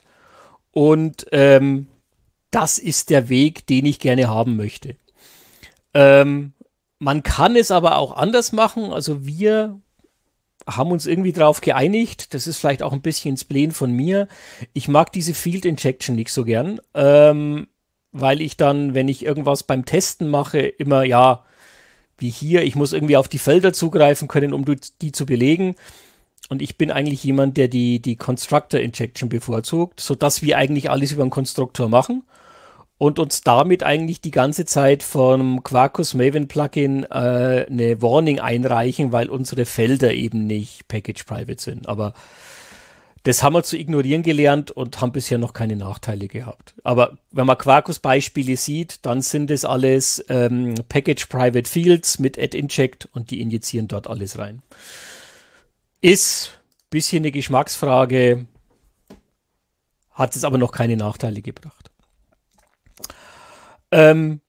und ähm, das ist der Weg, den ich gerne haben möchte. Ähm, man kann es aber auch anders machen. Also wir haben uns irgendwie darauf geeinigt. Das ist vielleicht auch ein bisschen Spleen von mir. Ich mag diese Field Injection nicht so gern, ähm, weil ich dann, wenn ich irgendwas beim Testen mache, immer, ja, wie hier, ich muss irgendwie auf die Felder zugreifen können, um die zu belegen. Und ich bin eigentlich jemand, der die, die Constructor Injection bevorzugt, sodass wir eigentlich alles über einen Konstruktor machen und uns damit eigentlich die ganze Zeit vom Quarkus Maven Plugin äh, eine Warning einreichen, weil unsere Felder eben nicht Package Private sind. Aber das haben wir zu ignorieren gelernt und haben bisher noch keine Nachteile gehabt. Aber wenn man Quarkus-Beispiele sieht, dann sind es alles ähm, Package Private Fields mit Add-Inject und die injizieren dort alles rein. Ist bisschen eine Geschmacksfrage, hat es aber noch keine Nachteile gebracht. Ähm,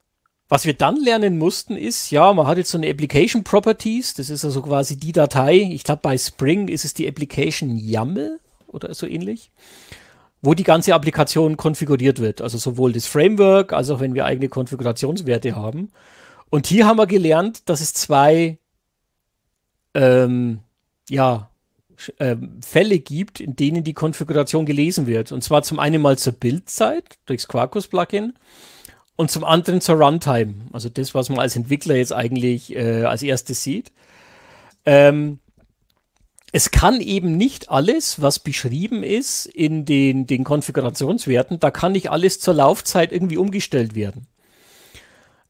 was wir dann lernen mussten, ist, ja, man hat jetzt so eine Application Properties, das ist also quasi die Datei. Ich glaube, bei Spring ist es die Application YAML oder so ähnlich, wo die ganze Applikation konfiguriert wird. Also sowohl das Framework, als auch wenn wir eigene Konfigurationswerte haben. Und hier haben wir gelernt, dass es zwei ähm, ja, ähm, Fälle gibt, in denen die Konfiguration gelesen wird. Und zwar zum einen mal zur Bildzeit durchs Quarkus-Plugin und zum anderen zur Runtime. Also das, was man als Entwickler jetzt eigentlich äh, als erstes sieht. Ähm, es kann eben nicht alles, was beschrieben ist in den, den Konfigurationswerten, da kann nicht alles zur Laufzeit irgendwie umgestellt werden.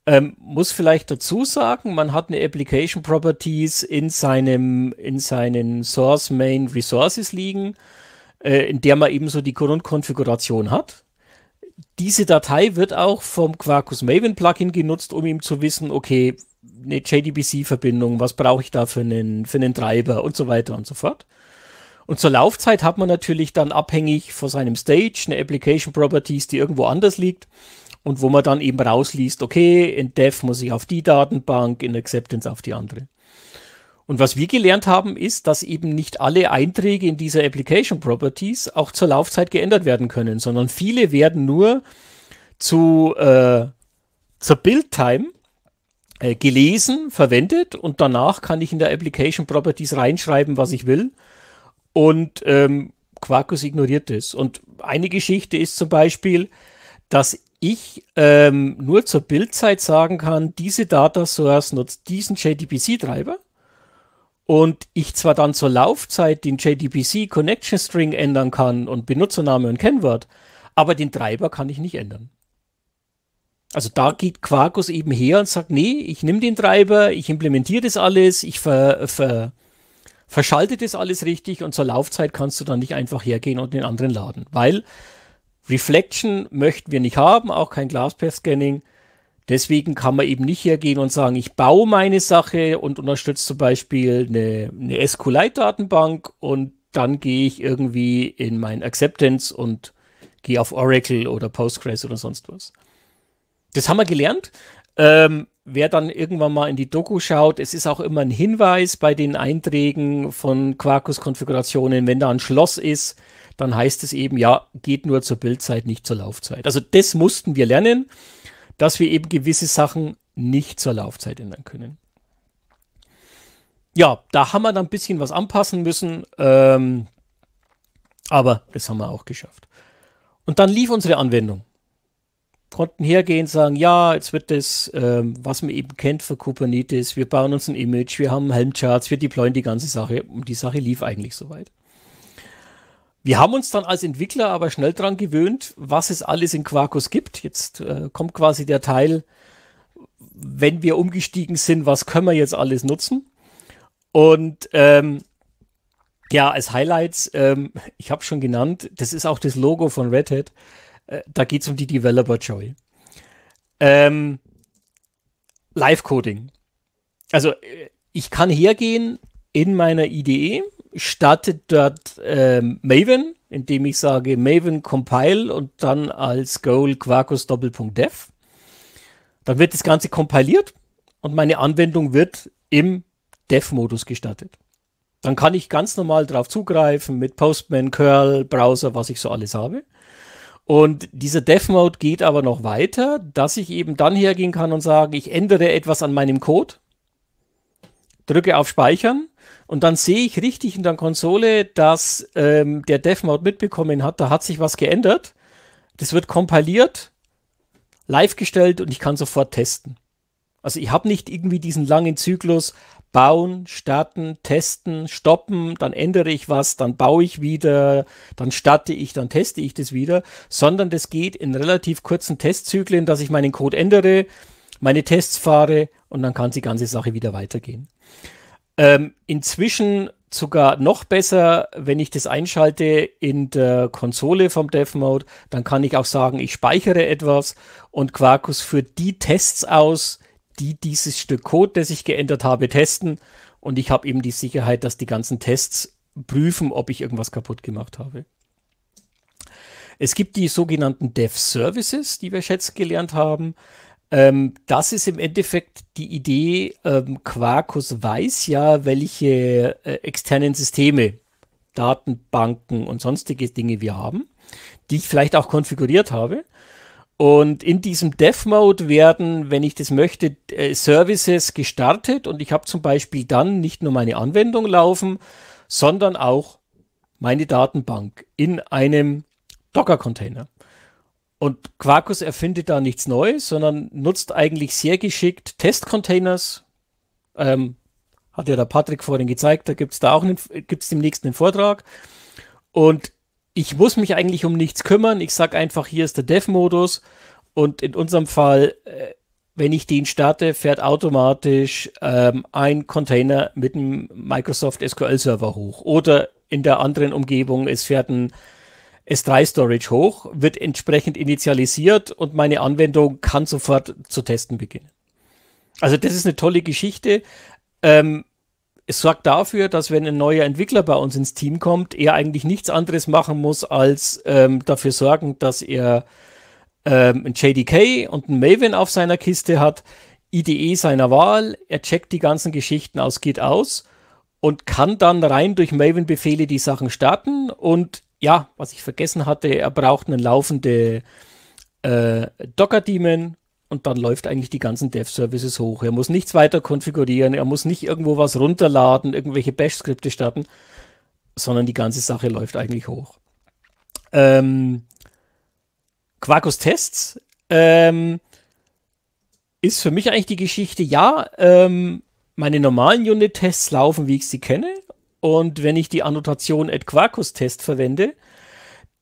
Ähm, muss vielleicht dazu sagen, man hat eine Application Properties in seinem, in seinen Source Main Resources liegen, äh, in der man eben so die Grundkonfiguration hat diese Datei wird auch vom Quarkus Maven Plugin genutzt, um ihm zu wissen, okay, eine JDBC-Verbindung, was brauche ich da für einen, für einen Treiber und so weiter und so fort. Und zur Laufzeit hat man natürlich dann abhängig von seinem Stage eine Application Properties, die irgendwo anders liegt und wo man dann eben rausliest, okay, in Dev muss ich auf die Datenbank, in Acceptance auf die andere. Und was wir gelernt haben, ist, dass eben nicht alle Einträge in dieser Application Properties auch zur Laufzeit geändert werden können, sondern viele werden nur zu, äh, zur Build-Time äh, gelesen, verwendet und danach kann ich in der Application Properties reinschreiben, was ich will. Und ähm, Quarkus ignoriert es. Und eine Geschichte ist zum Beispiel, dass ich ähm, nur zur Bildzeit sagen kann, diese Data Source nutzt diesen JDBC-Treiber und ich zwar dann zur Laufzeit den JDBC Connection String ändern kann und Benutzername und Kennwort, aber den Treiber kann ich nicht ändern. Also da geht Quarkus eben her und sagt, nee, ich nehme den Treiber, ich implementiere das alles, ich ver, ver, verschalte das alles richtig und zur Laufzeit kannst du dann nicht einfach hergehen und den anderen laden, weil Reflection möchten wir nicht haben, auch kein Glasspath-Scanning. Deswegen kann man eben nicht hergehen und sagen, ich baue meine Sache und unterstütze zum Beispiel eine, eine SQLite-Datenbank und dann gehe ich irgendwie in mein Acceptance und gehe auf Oracle oder Postgres oder sonst was. Das haben wir gelernt. Ähm, wer dann irgendwann mal in die Doku schaut, es ist auch immer ein Hinweis bei den Einträgen von Quarkus-Konfigurationen, wenn da ein Schloss ist, dann heißt es eben, ja, geht nur zur Bildzeit, nicht zur Laufzeit. Also das mussten wir lernen dass wir eben gewisse Sachen nicht zur Laufzeit ändern können. Ja, da haben wir dann ein bisschen was anpassen müssen, ähm, aber das haben wir auch geschafft. Und dann lief unsere Anwendung. Konnten hergehen, sagen, ja, jetzt wird das, ähm, was man eben kennt für Kubernetes, wir bauen uns ein Image, wir haben Helmcharts, wir deployen die ganze Sache und die Sache lief eigentlich soweit. Wir haben uns dann als Entwickler aber schnell dran gewöhnt, was es alles in Quarkus gibt. Jetzt äh, kommt quasi der Teil, wenn wir umgestiegen sind, was können wir jetzt alles nutzen? Und ähm, ja, als Highlights, ähm, ich habe schon genannt, das ist auch das Logo von Red Hat. Äh, da geht es um die Developer Joy. Ähm, Live-Coding. Also äh, ich kann hergehen in meiner IDE ich starte dort äh, Maven, indem ich sage Maven compile und dann als goal quarkus doppelpunkt dev. Dann wird das Ganze kompiliert und meine Anwendung wird im Dev-Modus gestartet. Dann kann ich ganz normal darauf zugreifen mit Postman, Curl, Browser, was ich so alles habe. Und dieser Dev-Mode geht aber noch weiter, dass ich eben dann hergehen kann und sagen, ich ändere etwas an meinem Code, drücke auf Speichern und dann sehe ich richtig in der Konsole, dass ähm, der DevMod mitbekommen hat, da hat sich was geändert. Das wird kompiliert, live gestellt und ich kann sofort testen. Also ich habe nicht irgendwie diesen langen Zyklus bauen, starten, testen, stoppen, dann ändere ich was, dann baue ich wieder, dann starte ich, dann teste ich das wieder, sondern das geht in relativ kurzen Testzyklen, dass ich meinen Code ändere, meine Tests fahre und dann kann die ganze Sache wieder weitergehen. Ähm, inzwischen sogar noch besser, wenn ich das einschalte in der Konsole vom Dev Mode, dann kann ich auch sagen, ich speichere etwas und Quarkus führt die Tests aus, die dieses Stück Code, das ich geändert habe, testen. Und ich habe eben die Sicherheit, dass die ganzen Tests prüfen, ob ich irgendwas kaputt gemacht habe. Es gibt die sogenannten Dev Services, die wir jetzt gelernt haben. Ähm, das ist im Endeffekt die Idee, ähm, Quarkus weiß ja, welche äh, externen Systeme, Datenbanken und sonstige Dinge wir haben, die ich vielleicht auch konfiguriert habe. Und in diesem Dev-Mode werden, wenn ich das möchte, äh, Services gestartet und ich habe zum Beispiel dann nicht nur meine Anwendung laufen, sondern auch meine Datenbank in einem Docker-Container. Und Quarkus erfindet da nichts Neues, sondern nutzt eigentlich sehr geschickt Testcontainers. Ähm, hat ja der Patrick vorhin gezeigt, da gibt es da auch einen, gibt's demnächst einen Vortrag. Und ich muss mich eigentlich um nichts kümmern. Ich sage einfach, hier ist der Dev-Modus. Und in unserem Fall, äh, wenn ich den starte, fährt automatisch ähm, ein Container mit einem Microsoft SQL-Server hoch. Oder in der anderen Umgebung, es fährt ein S3-Storage hoch, wird entsprechend initialisiert und meine Anwendung kann sofort zu testen beginnen. Also das ist eine tolle Geschichte. Ähm, es sorgt dafür, dass wenn ein neuer Entwickler bei uns ins Team kommt, er eigentlich nichts anderes machen muss, als ähm, dafür sorgen, dass er ähm, ein JDK und ein Maven auf seiner Kiste hat, IDE seiner Wahl, er checkt die ganzen Geschichten aus Git aus und kann dann rein durch Maven-Befehle die Sachen starten und ja, was ich vergessen hatte, er braucht einen laufenden äh, Docker-Daemon und dann läuft eigentlich die ganzen Dev-Services hoch. Er muss nichts weiter konfigurieren, er muss nicht irgendwo was runterladen, irgendwelche Bash-Skripte starten, sondern die ganze Sache läuft eigentlich hoch. Ähm, Quarkus Tests ähm, ist für mich eigentlich die Geschichte, ja, ähm, meine normalen Unit-Tests laufen, wie ich sie kenne, und wenn ich die Annotation at Quarkus-Test verwende,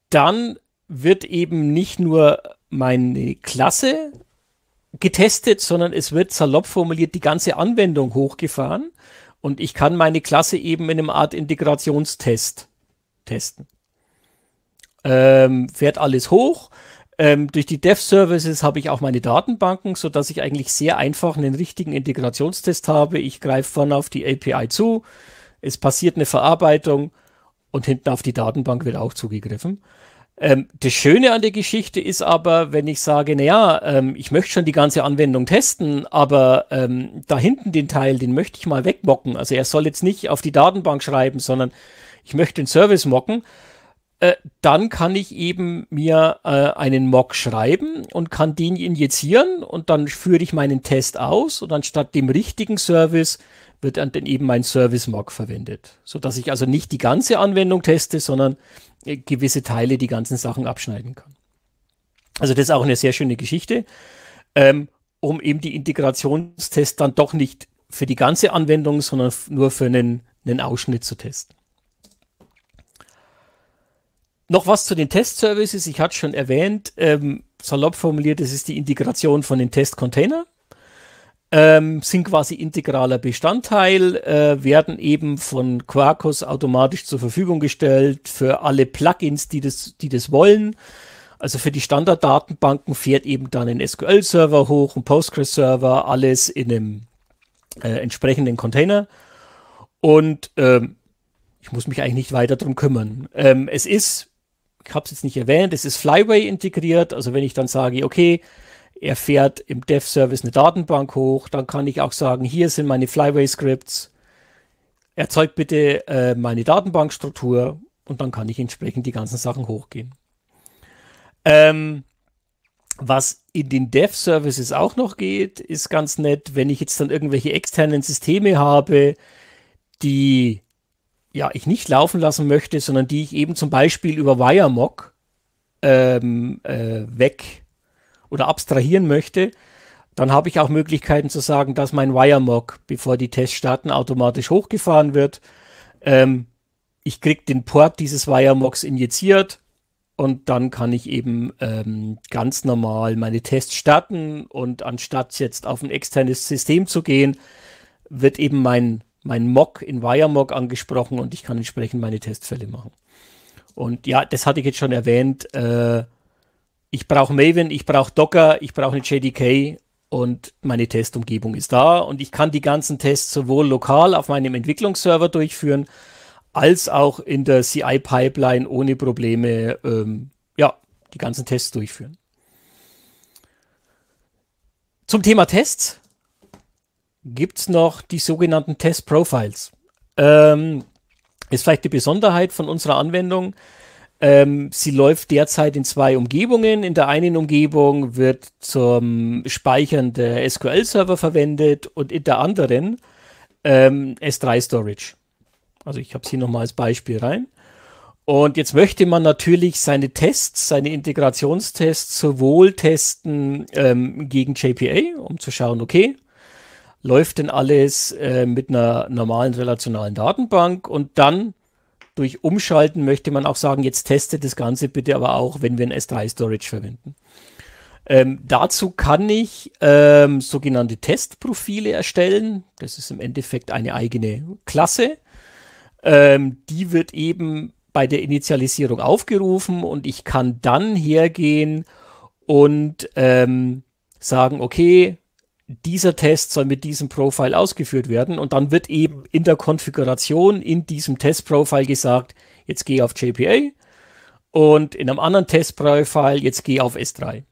dann wird eben nicht nur meine Klasse getestet, sondern es wird salopp formuliert die ganze Anwendung hochgefahren und ich kann meine Klasse eben in einem Art Integrationstest testen. Ähm, fährt alles hoch. Ähm, durch die Dev-Services habe ich auch meine Datenbanken, sodass ich eigentlich sehr einfach einen richtigen Integrationstest habe. Ich greife vorne auf die API zu, es passiert eine Verarbeitung und hinten auf die Datenbank wird auch zugegriffen. Ähm, das Schöne an der Geschichte ist aber, wenn ich sage, naja, ähm, ich möchte schon die ganze Anwendung testen, aber ähm, da hinten den Teil, den möchte ich mal wegmocken. Also er soll jetzt nicht auf die Datenbank schreiben, sondern ich möchte den Service mocken. Äh, dann kann ich eben mir äh, einen Mock schreiben und kann den injizieren und dann führe ich meinen Test aus und anstatt dem richtigen Service wird dann eben mein Service Mock verwendet, sodass ich also nicht die ganze Anwendung teste, sondern äh, gewisse Teile die ganzen Sachen abschneiden kann. Also das ist auch eine sehr schöne Geschichte, ähm, um eben die Integrationstests dann doch nicht für die ganze Anwendung, sondern nur für einen, einen Ausschnitt zu testen. Noch was zu den Test-Services. Ich hatte schon erwähnt, ähm, salopp formuliert, es ist die Integration von den test containern ähm, sind quasi integraler Bestandteil, äh, werden eben von Quarkus automatisch zur Verfügung gestellt für alle Plugins, die das, die das wollen. Also für die Standarddatenbanken fährt eben dann ein SQL-Server hoch, ein Postgres-Server, alles in einem äh, entsprechenden Container. Und ähm, ich muss mich eigentlich nicht weiter darum kümmern. Ähm, es ist, ich habe es jetzt nicht erwähnt, es ist Flyway integriert. Also wenn ich dann sage, okay, er fährt im Dev-Service eine Datenbank hoch. Dann kann ich auch sagen, hier sind meine Flyway-Scripts. Erzeugt bitte äh, meine Datenbankstruktur und dann kann ich entsprechend die ganzen Sachen hochgehen. Ähm, was in den Dev-Services auch noch geht, ist ganz nett, wenn ich jetzt dann irgendwelche externen Systeme habe, die ja, ich nicht laufen lassen möchte, sondern die ich eben zum Beispiel über WireMock ähm, äh, weg oder abstrahieren möchte, dann habe ich auch Möglichkeiten zu sagen, dass mein Wiremog, bevor die Tests starten, automatisch hochgefahren wird. Ähm, ich kriege den Port dieses Wiremogs injiziert und dann kann ich eben ähm, ganz normal meine Tests starten und anstatt jetzt auf ein externes System zu gehen, wird eben mein, mein Mock in Wiremog angesprochen und ich kann entsprechend meine Testfälle machen. Und ja, das hatte ich jetzt schon erwähnt, äh, ich brauche Maven, ich brauche Docker, ich brauche eine JDK und meine Testumgebung ist da und ich kann die ganzen Tests sowohl lokal auf meinem Entwicklungsserver durchführen, als auch in der CI-Pipeline ohne Probleme ähm, ja, die ganzen Tests durchführen. Zum Thema Tests gibt es noch die sogenannten Test Profiles. Ähm, ist vielleicht die Besonderheit von unserer Anwendung, ähm, sie läuft derzeit in zwei Umgebungen. In der einen Umgebung wird zum Speichern der SQL-Server verwendet und in der anderen ähm, S3-Storage. Also ich habe es hier nochmal als Beispiel rein. Und jetzt möchte man natürlich seine Tests, seine Integrationstests sowohl testen ähm, gegen JPA, um zu schauen, okay, läuft denn alles äh, mit einer normalen relationalen Datenbank und dann durch Umschalten möchte man auch sagen, jetzt testet das Ganze bitte aber auch, wenn wir ein S3-Storage verwenden. Ähm, dazu kann ich ähm, sogenannte Testprofile erstellen. Das ist im Endeffekt eine eigene Klasse. Ähm, die wird eben bei der Initialisierung aufgerufen und ich kann dann hergehen und ähm, sagen, okay, dieser Test soll mit diesem Profile ausgeführt werden und dann wird eben in der Konfiguration in diesem Test-Profile gesagt, jetzt geh auf JPA und in einem anderen Test-Profile jetzt geh auf S3.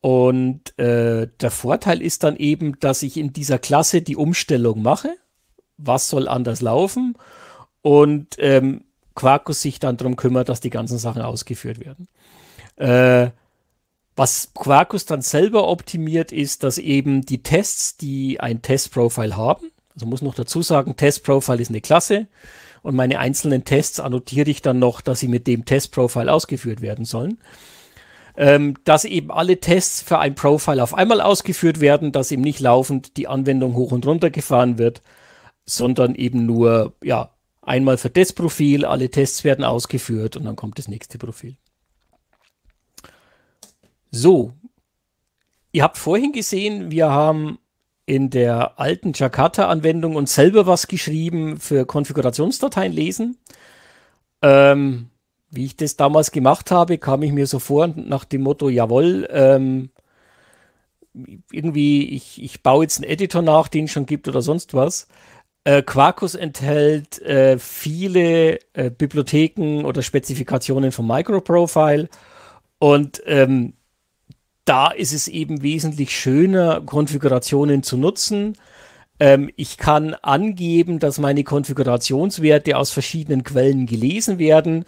Und äh, der Vorteil ist dann eben, dass ich in dieser Klasse die Umstellung mache, was soll anders laufen und ähm, Quarkus sich dann darum kümmert, dass die ganzen Sachen ausgeführt werden. Äh, was Quarkus dann selber optimiert, ist, dass eben die Tests, die ein Testprofile haben, also muss noch dazu sagen, Testprofile ist eine Klasse und meine einzelnen Tests annotiere ich dann noch, dass sie mit dem Testprofile ausgeführt werden sollen. Ähm, dass eben alle Tests für ein Profile auf einmal ausgeführt werden, dass eben nicht laufend die Anwendung hoch und runter gefahren wird, sondern eben nur, ja, einmal für das Profil, alle Tests werden ausgeführt und dann kommt das nächste Profil. So, ihr habt vorhin gesehen, wir haben in der alten Jakarta-Anwendung uns selber was geschrieben für Konfigurationsdateien lesen. Ähm, wie ich das damals gemacht habe, kam ich mir so vor nach dem Motto, jawohl, ähm, irgendwie, ich, ich baue jetzt einen Editor nach, den es schon gibt oder sonst was. Äh, Quarkus enthält äh, viele äh, Bibliotheken oder Spezifikationen von Microprofile und ähm, da ist es eben wesentlich schöner, Konfigurationen zu nutzen. Ähm, ich kann angeben, dass meine Konfigurationswerte aus verschiedenen Quellen gelesen werden.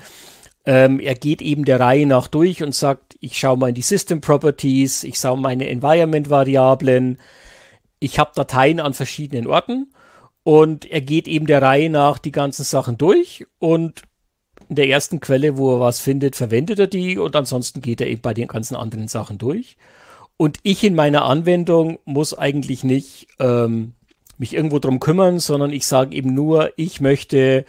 Ähm, er geht eben der Reihe nach durch und sagt, ich schaue mal in die System Properties, ich schaue meine Environment-Variablen, ich habe Dateien an verschiedenen Orten und er geht eben der Reihe nach die ganzen Sachen durch und in der ersten Quelle, wo er was findet, verwendet er die und ansonsten geht er eben bei den ganzen anderen Sachen durch. Und ich in meiner Anwendung muss eigentlich nicht ähm, mich irgendwo drum kümmern, sondern ich sage eben nur, ich möchte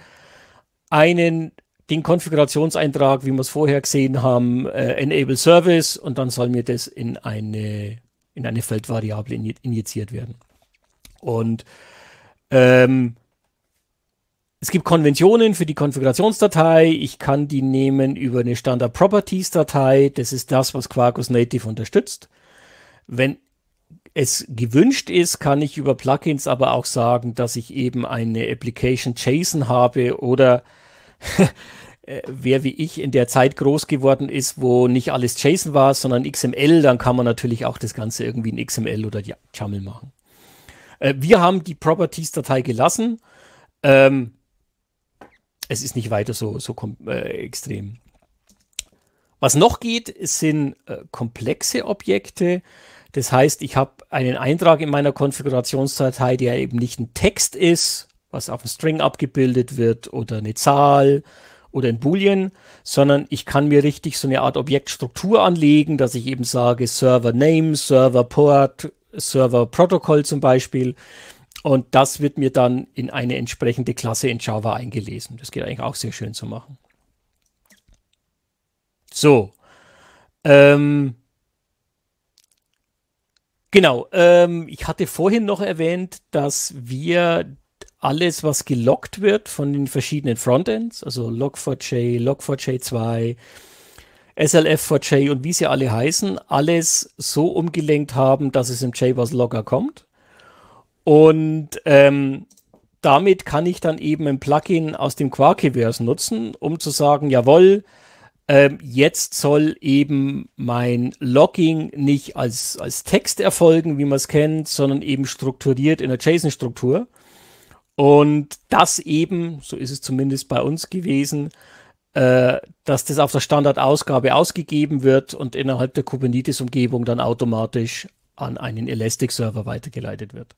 einen den Konfigurationseintrag, wie wir es vorher gesehen haben, äh, Enable Service und dann soll mir das in eine, in eine Feldvariable injiziert werden. Und ähm, es gibt Konventionen für die Konfigurationsdatei. Ich kann die nehmen über eine Standard Properties Datei. Das ist das, was Quarkus Native unterstützt. Wenn es gewünscht ist, kann ich über Plugins aber auch sagen, dass ich eben eine Application JSON habe oder [laughs] äh, wer wie ich in der Zeit groß geworden ist, wo nicht alles JSON war, sondern XML, dann kann man natürlich auch das Ganze irgendwie in XML oder YAML machen. Äh, wir haben die Properties-Datei gelassen. Ähm, es ist nicht weiter so, so äh, extrem. Was noch geht, sind äh, komplexe Objekte. Das heißt, ich habe einen Eintrag in meiner Konfigurationsdatei, der eben nicht ein Text ist, was auf dem String abgebildet wird oder eine Zahl oder ein Boolean, sondern ich kann mir richtig so eine Art Objektstruktur anlegen, dass ich eben sage Server Name, Server Port, Server Protocol zum Beispiel. Und das wird mir dann in eine entsprechende Klasse in Java eingelesen. Das geht eigentlich auch sehr schön zu machen. So. Ähm, genau. Ähm, ich hatte vorhin noch erwähnt, dass wir alles, was gelockt wird von den verschiedenen Frontends, also Log4j, Log4j2, SLF4j und wie sie alle heißen, alles so umgelenkt haben, dass es im JBoss Logger kommt. Und ähm, damit kann ich dann eben ein Plugin aus dem Quarkiverse nutzen, um zu sagen, jawohl, ähm, jetzt soll eben mein Logging nicht als, als Text erfolgen, wie man es kennt, sondern eben strukturiert in der JSON-Struktur. Und das eben, so ist es zumindest bei uns gewesen, äh, dass das auf der Standardausgabe ausgegeben wird und innerhalb der Kubernetes-Umgebung dann automatisch an einen Elastic-Server weitergeleitet wird.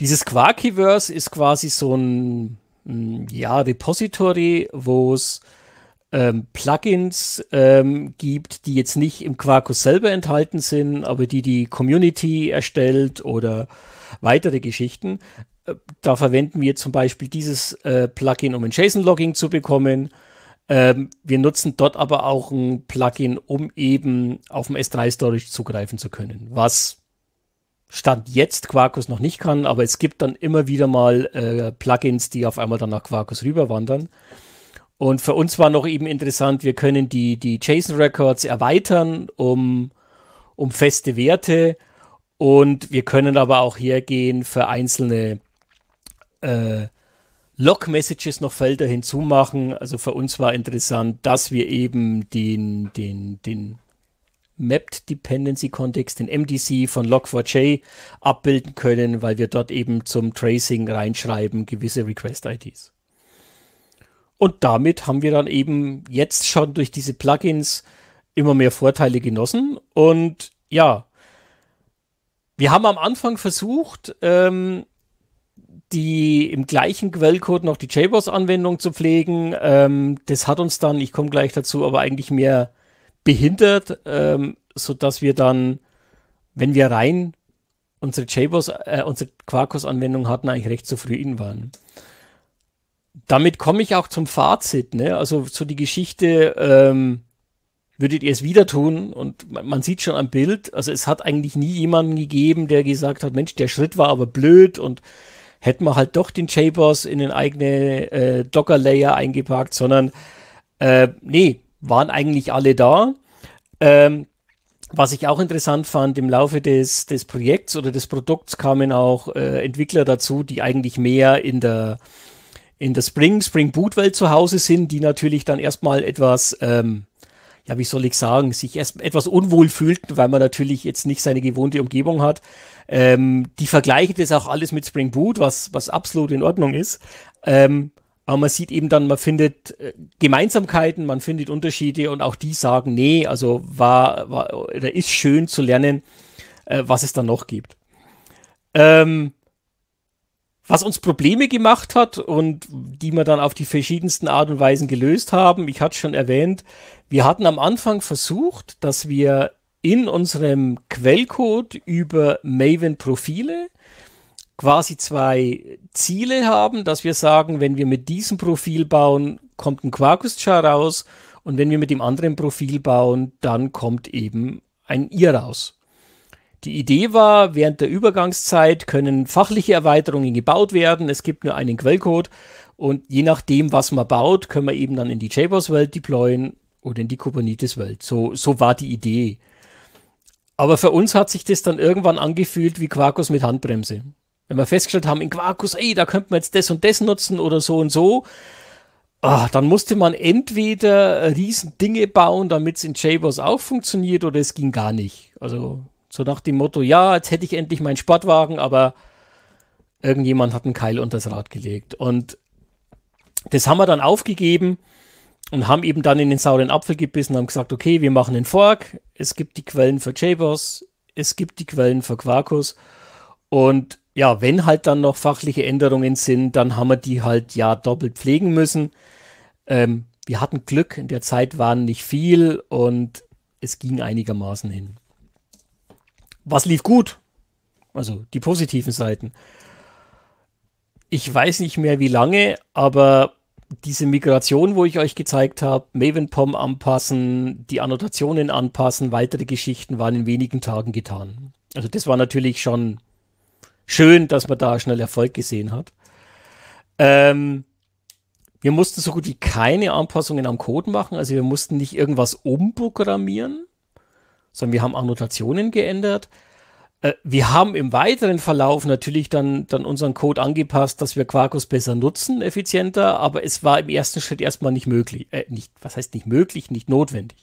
Dieses Quarkiverse ist quasi so ein ja, Repository, wo es ähm, Plugins ähm, gibt, die jetzt nicht im Quarkus selber enthalten sind, aber die die Community erstellt oder weitere Geschichten. Äh, da verwenden wir zum Beispiel dieses äh, Plugin, um ein JSON-Logging zu bekommen. Ähm, wir nutzen dort aber auch ein Plugin, um eben auf dem S3-Storage zugreifen zu können, was Stand jetzt Quarkus noch nicht kann, aber es gibt dann immer wieder mal äh, Plugins, die auf einmal dann nach Quarkus rüberwandern. Und für uns war noch eben interessant, wir können die, die JSON Records erweitern um, um feste Werte und wir können aber auch hergehen für einzelne äh, Log-Messages noch Felder hinzumachen. Also für uns war interessant, dass wir eben den, den, den Mapped Dependency Context, den MDC von Log4j, abbilden können, weil wir dort eben zum Tracing reinschreiben gewisse Request-IDs. Und damit haben wir dann eben jetzt schon durch diese Plugins immer mehr Vorteile genossen. Und ja, wir haben am Anfang versucht, ähm, die im gleichen Quellcode noch die JBoss-Anwendung zu pflegen. Ähm, das hat uns dann, ich komme gleich dazu, aber eigentlich mehr behindert, ähm, so dass wir dann, wenn wir rein unsere JBoss, äh, unsere Quarkus-Anwendung hatten, eigentlich recht zufrieden waren. Damit komme ich auch zum Fazit, ne? Also so die Geschichte, ähm, würdet ihr es wieder tun? Und man sieht schon am Bild, also es hat eigentlich nie jemanden gegeben, der gesagt hat, Mensch, der Schritt war aber blöd und hätten wir halt doch den JBoss in den eigenen äh, Docker-Layer eingepackt, sondern äh, nee, waren eigentlich alle da. Ähm, was ich auch interessant fand, im Laufe des, des Projekts oder des Produkts kamen auch äh, Entwickler dazu, die eigentlich mehr in der, in der Spring, Spring Boot Welt zu Hause sind, die natürlich dann erstmal etwas, ähm, ja, wie soll ich sagen, sich erst etwas unwohl fühlten, weil man natürlich jetzt nicht seine gewohnte Umgebung hat. Ähm, die vergleichen das auch alles mit Spring Boot, was, was absolut in Ordnung ist. Ähm, aber man sieht eben dann, man findet äh, Gemeinsamkeiten, man findet Unterschiede und auch die sagen, nee, also war, war oder ist schön zu lernen, äh, was es dann noch gibt. Ähm, was uns Probleme gemacht hat und die wir dann auf die verschiedensten Art und Weisen gelöst haben, ich hatte schon erwähnt, wir hatten am Anfang versucht, dass wir in unserem Quellcode über Maven Profile quasi zwei Ziele haben, dass wir sagen, wenn wir mit diesem Profil bauen, kommt ein Quarkus-Char raus und wenn wir mit dem anderen Profil bauen, dann kommt eben ein IR raus. Die Idee war, während der Übergangszeit können fachliche Erweiterungen gebaut werden. Es gibt nur einen Quellcode und je nachdem, was man baut, können wir eben dann in die JBoss-Welt deployen oder in die Kubernetes-Welt. So, so war die Idee. Aber für uns hat sich das dann irgendwann angefühlt wie Quarkus mit Handbremse. Wenn wir festgestellt haben, in Quarkus, ey, da könnte man jetzt das und das nutzen oder so und so, oh, dann musste man entweder äh, riesen Dinge bauen, damit es in JBoss auch funktioniert oder es ging gar nicht. Also so nach dem Motto, ja, jetzt hätte ich endlich meinen Sportwagen, aber irgendjemand hat einen Keil unter das Rad gelegt. Und das haben wir dann aufgegeben und haben eben dann in den sauren Apfel gebissen, haben gesagt, okay, wir machen einen Fork, es gibt die Quellen für JBoss, es gibt die Quellen für Quarkus und ja, wenn halt dann noch fachliche Änderungen sind, dann haben wir die halt ja doppelt pflegen müssen. Ähm, wir hatten Glück, in der Zeit waren nicht viel und es ging einigermaßen hin. Was lief gut? Also die positiven Seiten. Ich weiß nicht mehr wie lange, aber diese Migration, wo ich euch gezeigt habe, Maven-POM anpassen, die Annotationen anpassen, weitere Geschichten waren in wenigen Tagen getan. Also das war natürlich schon schön, dass man da schnell Erfolg gesehen hat. Ähm, wir mussten so gut wie keine Anpassungen am Code machen. Also wir mussten nicht irgendwas umprogrammieren, sondern wir haben Annotationen geändert. Äh, wir haben im weiteren Verlauf natürlich dann, dann unseren Code angepasst, dass wir Quarkus besser nutzen, effizienter, aber es war im ersten Schritt erstmal nicht möglich. Äh, nicht, was heißt nicht möglich, nicht notwendig.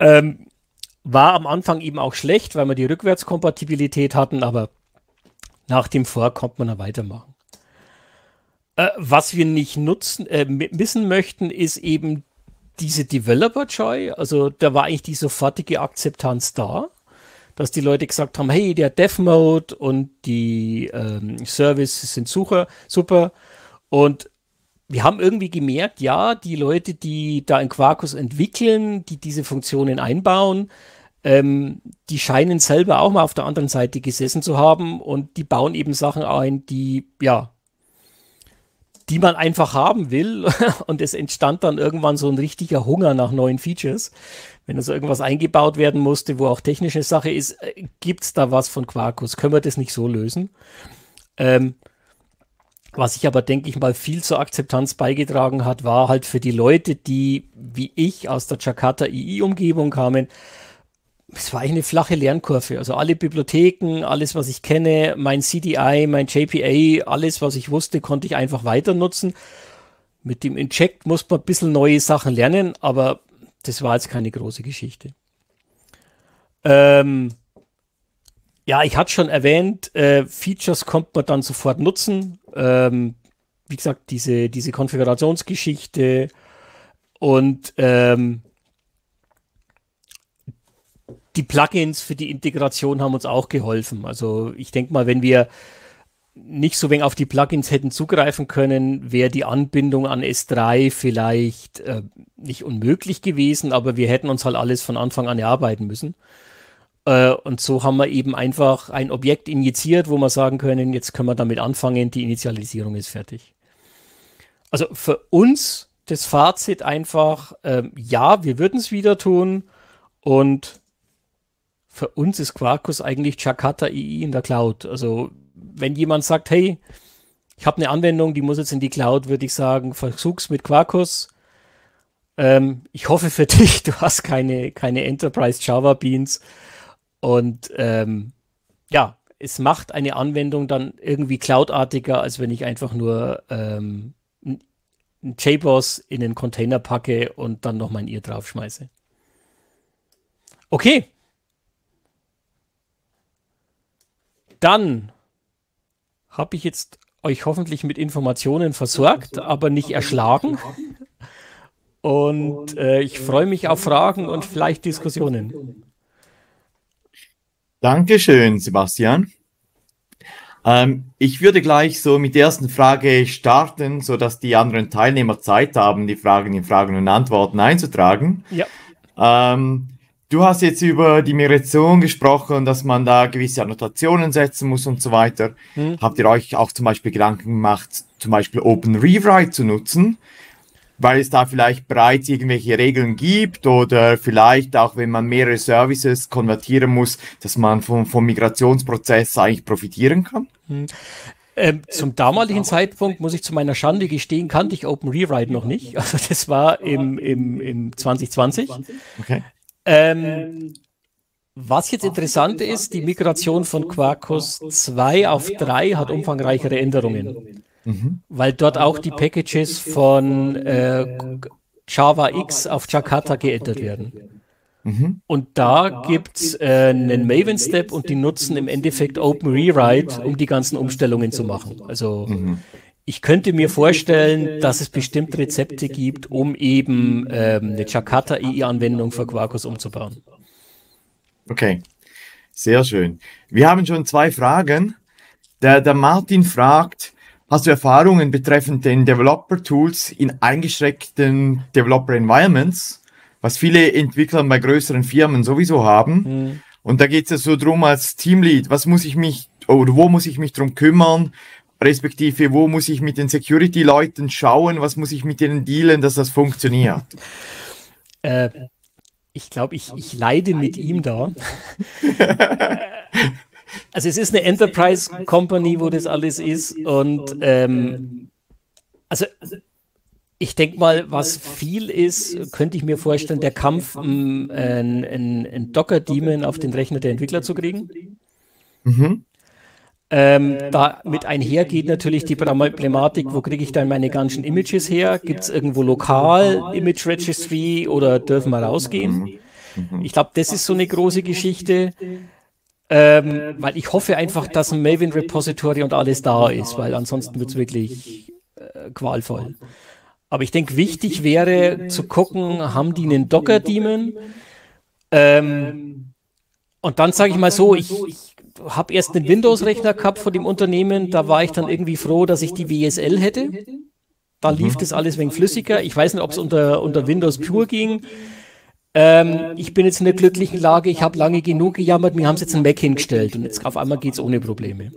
Ähm, war am Anfang eben auch schlecht, weil wir die Rückwärtskompatibilität hatten, aber nach dem Vorkommt man da weitermachen. Äh, was wir nicht nutzen, äh, missen möchten, ist eben diese Developer-Joy. Also da war eigentlich die sofortige Akzeptanz da, dass die Leute gesagt haben, hey, der Dev-Mode und die ähm, Services sind super, super. Und wir haben irgendwie gemerkt, ja, die Leute, die da in Quarkus entwickeln, die diese Funktionen einbauen, ähm, die scheinen selber auch mal auf der anderen Seite gesessen zu haben und die bauen eben Sachen ein, die, ja, die man einfach haben will. [laughs] und es entstand dann irgendwann so ein richtiger Hunger nach neuen Features. Wenn also irgendwas eingebaut werden musste, wo auch technische Sache ist, äh, gibt es da was von Quarkus? Können wir das nicht so lösen? Ähm, was ich aber, denke ich mal, viel zur Akzeptanz beigetragen hat, war halt für die Leute, die wie ich aus der Jakarta II-Umgebung kamen, es war eine flache Lernkurve. Also alle Bibliotheken, alles, was ich kenne, mein CDI, mein JPA, alles, was ich wusste, konnte ich einfach weiter nutzen. Mit dem Inject muss man ein bisschen neue Sachen lernen, aber das war jetzt keine große Geschichte. Ähm, ja, ich hatte schon erwähnt, äh, Features kommt man dann sofort nutzen. Ähm, wie gesagt, diese, diese Konfigurationsgeschichte und ähm, die Plugins für die Integration haben uns auch geholfen. Also ich denke mal, wenn wir nicht so wenig auf die Plugins hätten zugreifen können, wäre die Anbindung an S3 vielleicht äh, nicht unmöglich gewesen, aber wir hätten uns halt alles von Anfang an erarbeiten müssen. Äh, und so haben wir eben einfach ein Objekt injiziert, wo wir sagen können, jetzt können wir damit anfangen, die Initialisierung ist fertig. Also für uns das Fazit einfach, äh, ja, wir würden es wieder tun und für uns ist Quarkus eigentlich Jakarta II in der Cloud. Also wenn jemand sagt, hey, ich habe eine Anwendung, die muss jetzt in die Cloud, würde ich sagen, versuch's mit Quarkus. Ähm, ich hoffe für [laughs] dich, du hast keine, keine Enterprise Java Beans. Und ähm, ja, es macht eine Anwendung dann irgendwie cloudartiger, als wenn ich einfach nur ähm, ein JBoss in den Container packe und dann noch mein Ear draufschmeiße. Okay, Dann habe ich jetzt euch hoffentlich mit Informationen versorgt, aber nicht erschlagen. Und äh, ich äh, freue mich auf Fragen und vielleicht Diskussionen. Dankeschön, Sebastian. Ähm, ich würde gleich so mit der ersten Frage starten, sodass die anderen Teilnehmer Zeit haben, die Fragen in Fragen und Antworten einzutragen. Ja. Ähm, Du hast jetzt über die Migration gesprochen, dass man da gewisse Annotationen setzen muss und so weiter. Hm. Habt ihr euch auch zum Beispiel Gedanken gemacht, zum Beispiel Open Rewrite zu nutzen, weil es da vielleicht bereits irgendwelche Regeln gibt oder vielleicht auch, wenn man mehrere Services konvertieren muss, dass man vom, vom Migrationsprozess eigentlich profitieren kann? Hm. Ähm, zum damaligen Zeitpunkt, muss ich zu meiner Schande gestehen, kannte ich Open Rewrite noch nicht. Also das war im, im, im 2020. Okay. Ähm, ähm, was jetzt interessant ist, die Migration von Quarkus 2 auf 3 hat umfangreichere Änderungen, mhm. weil dort auch die Packages von äh, äh Java X auf Jakarta geändert werden. Mhm. Und da gibt es äh, einen äh, Maven-Step und die nutzen im Endeffekt Open Rewrite, um die ganzen Umstellungen zu machen. Also mhm. Ich könnte mir vorstellen, dass es bestimmt Rezepte gibt, um eben ähm, eine Jakarta-EE-Anwendung äh, für Quarkus umzubauen. Okay, sehr schön. Wir haben schon zwei Fragen. Der, der Martin fragt, hast du Erfahrungen betreffend den Developer-Tools in eingeschränkten Developer-Environments, was viele Entwickler bei größeren Firmen sowieso haben? Hm. Und da geht es ja so drum als Teamlead, was muss ich mich oder wo muss ich mich drum kümmern? respektive wo muss ich mit den Security-Leuten schauen, was muss ich mit denen dealen, dass das funktioniert. Äh, ich glaube, ich, ich leide mit ihm da. [laughs] also es ist eine Enterprise Company, wo das alles ist und ähm, also ich denke mal, was viel ist, könnte ich mir vorstellen, der Kampf, ähm, einen, einen, docker demon auf den Rechner der Entwickler zu kriegen. Mhm. Ähm, damit einhergeht natürlich die Problematik, wo kriege ich dann meine ganzen Images her? Gibt es irgendwo lokal Image Registry oder dürfen wir rausgehen? Mhm. Mhm. Ich glaube, das ist so eine große Geschichte. Ähm, weil ich hoffe einfach, dass ein Maven Repository und alles da ist, weil ansonsten wird es wirklich äh, qualvoll. Aber ich denke, wichtig wäre zu gucken, haben die einen docker demon Ähm, und dann sage ich mal so, ich, ich habe erst einen Windows-Rechner gehabt von dem Unternehmen, da war ich dann irgendwie froh, dass ich die WSL hätte. Da lief mhm. das alles wegen flüssiger. Ich weiß nicht, ob es unter, unter Windows Pure ging. Ähm, ich bin jetzt in der glücklichen Lage, ich habe lange genug gejammert, mir haben sie jetzt einen Mac hingestellt und jetzt auf einmal geht es ohne Probleme.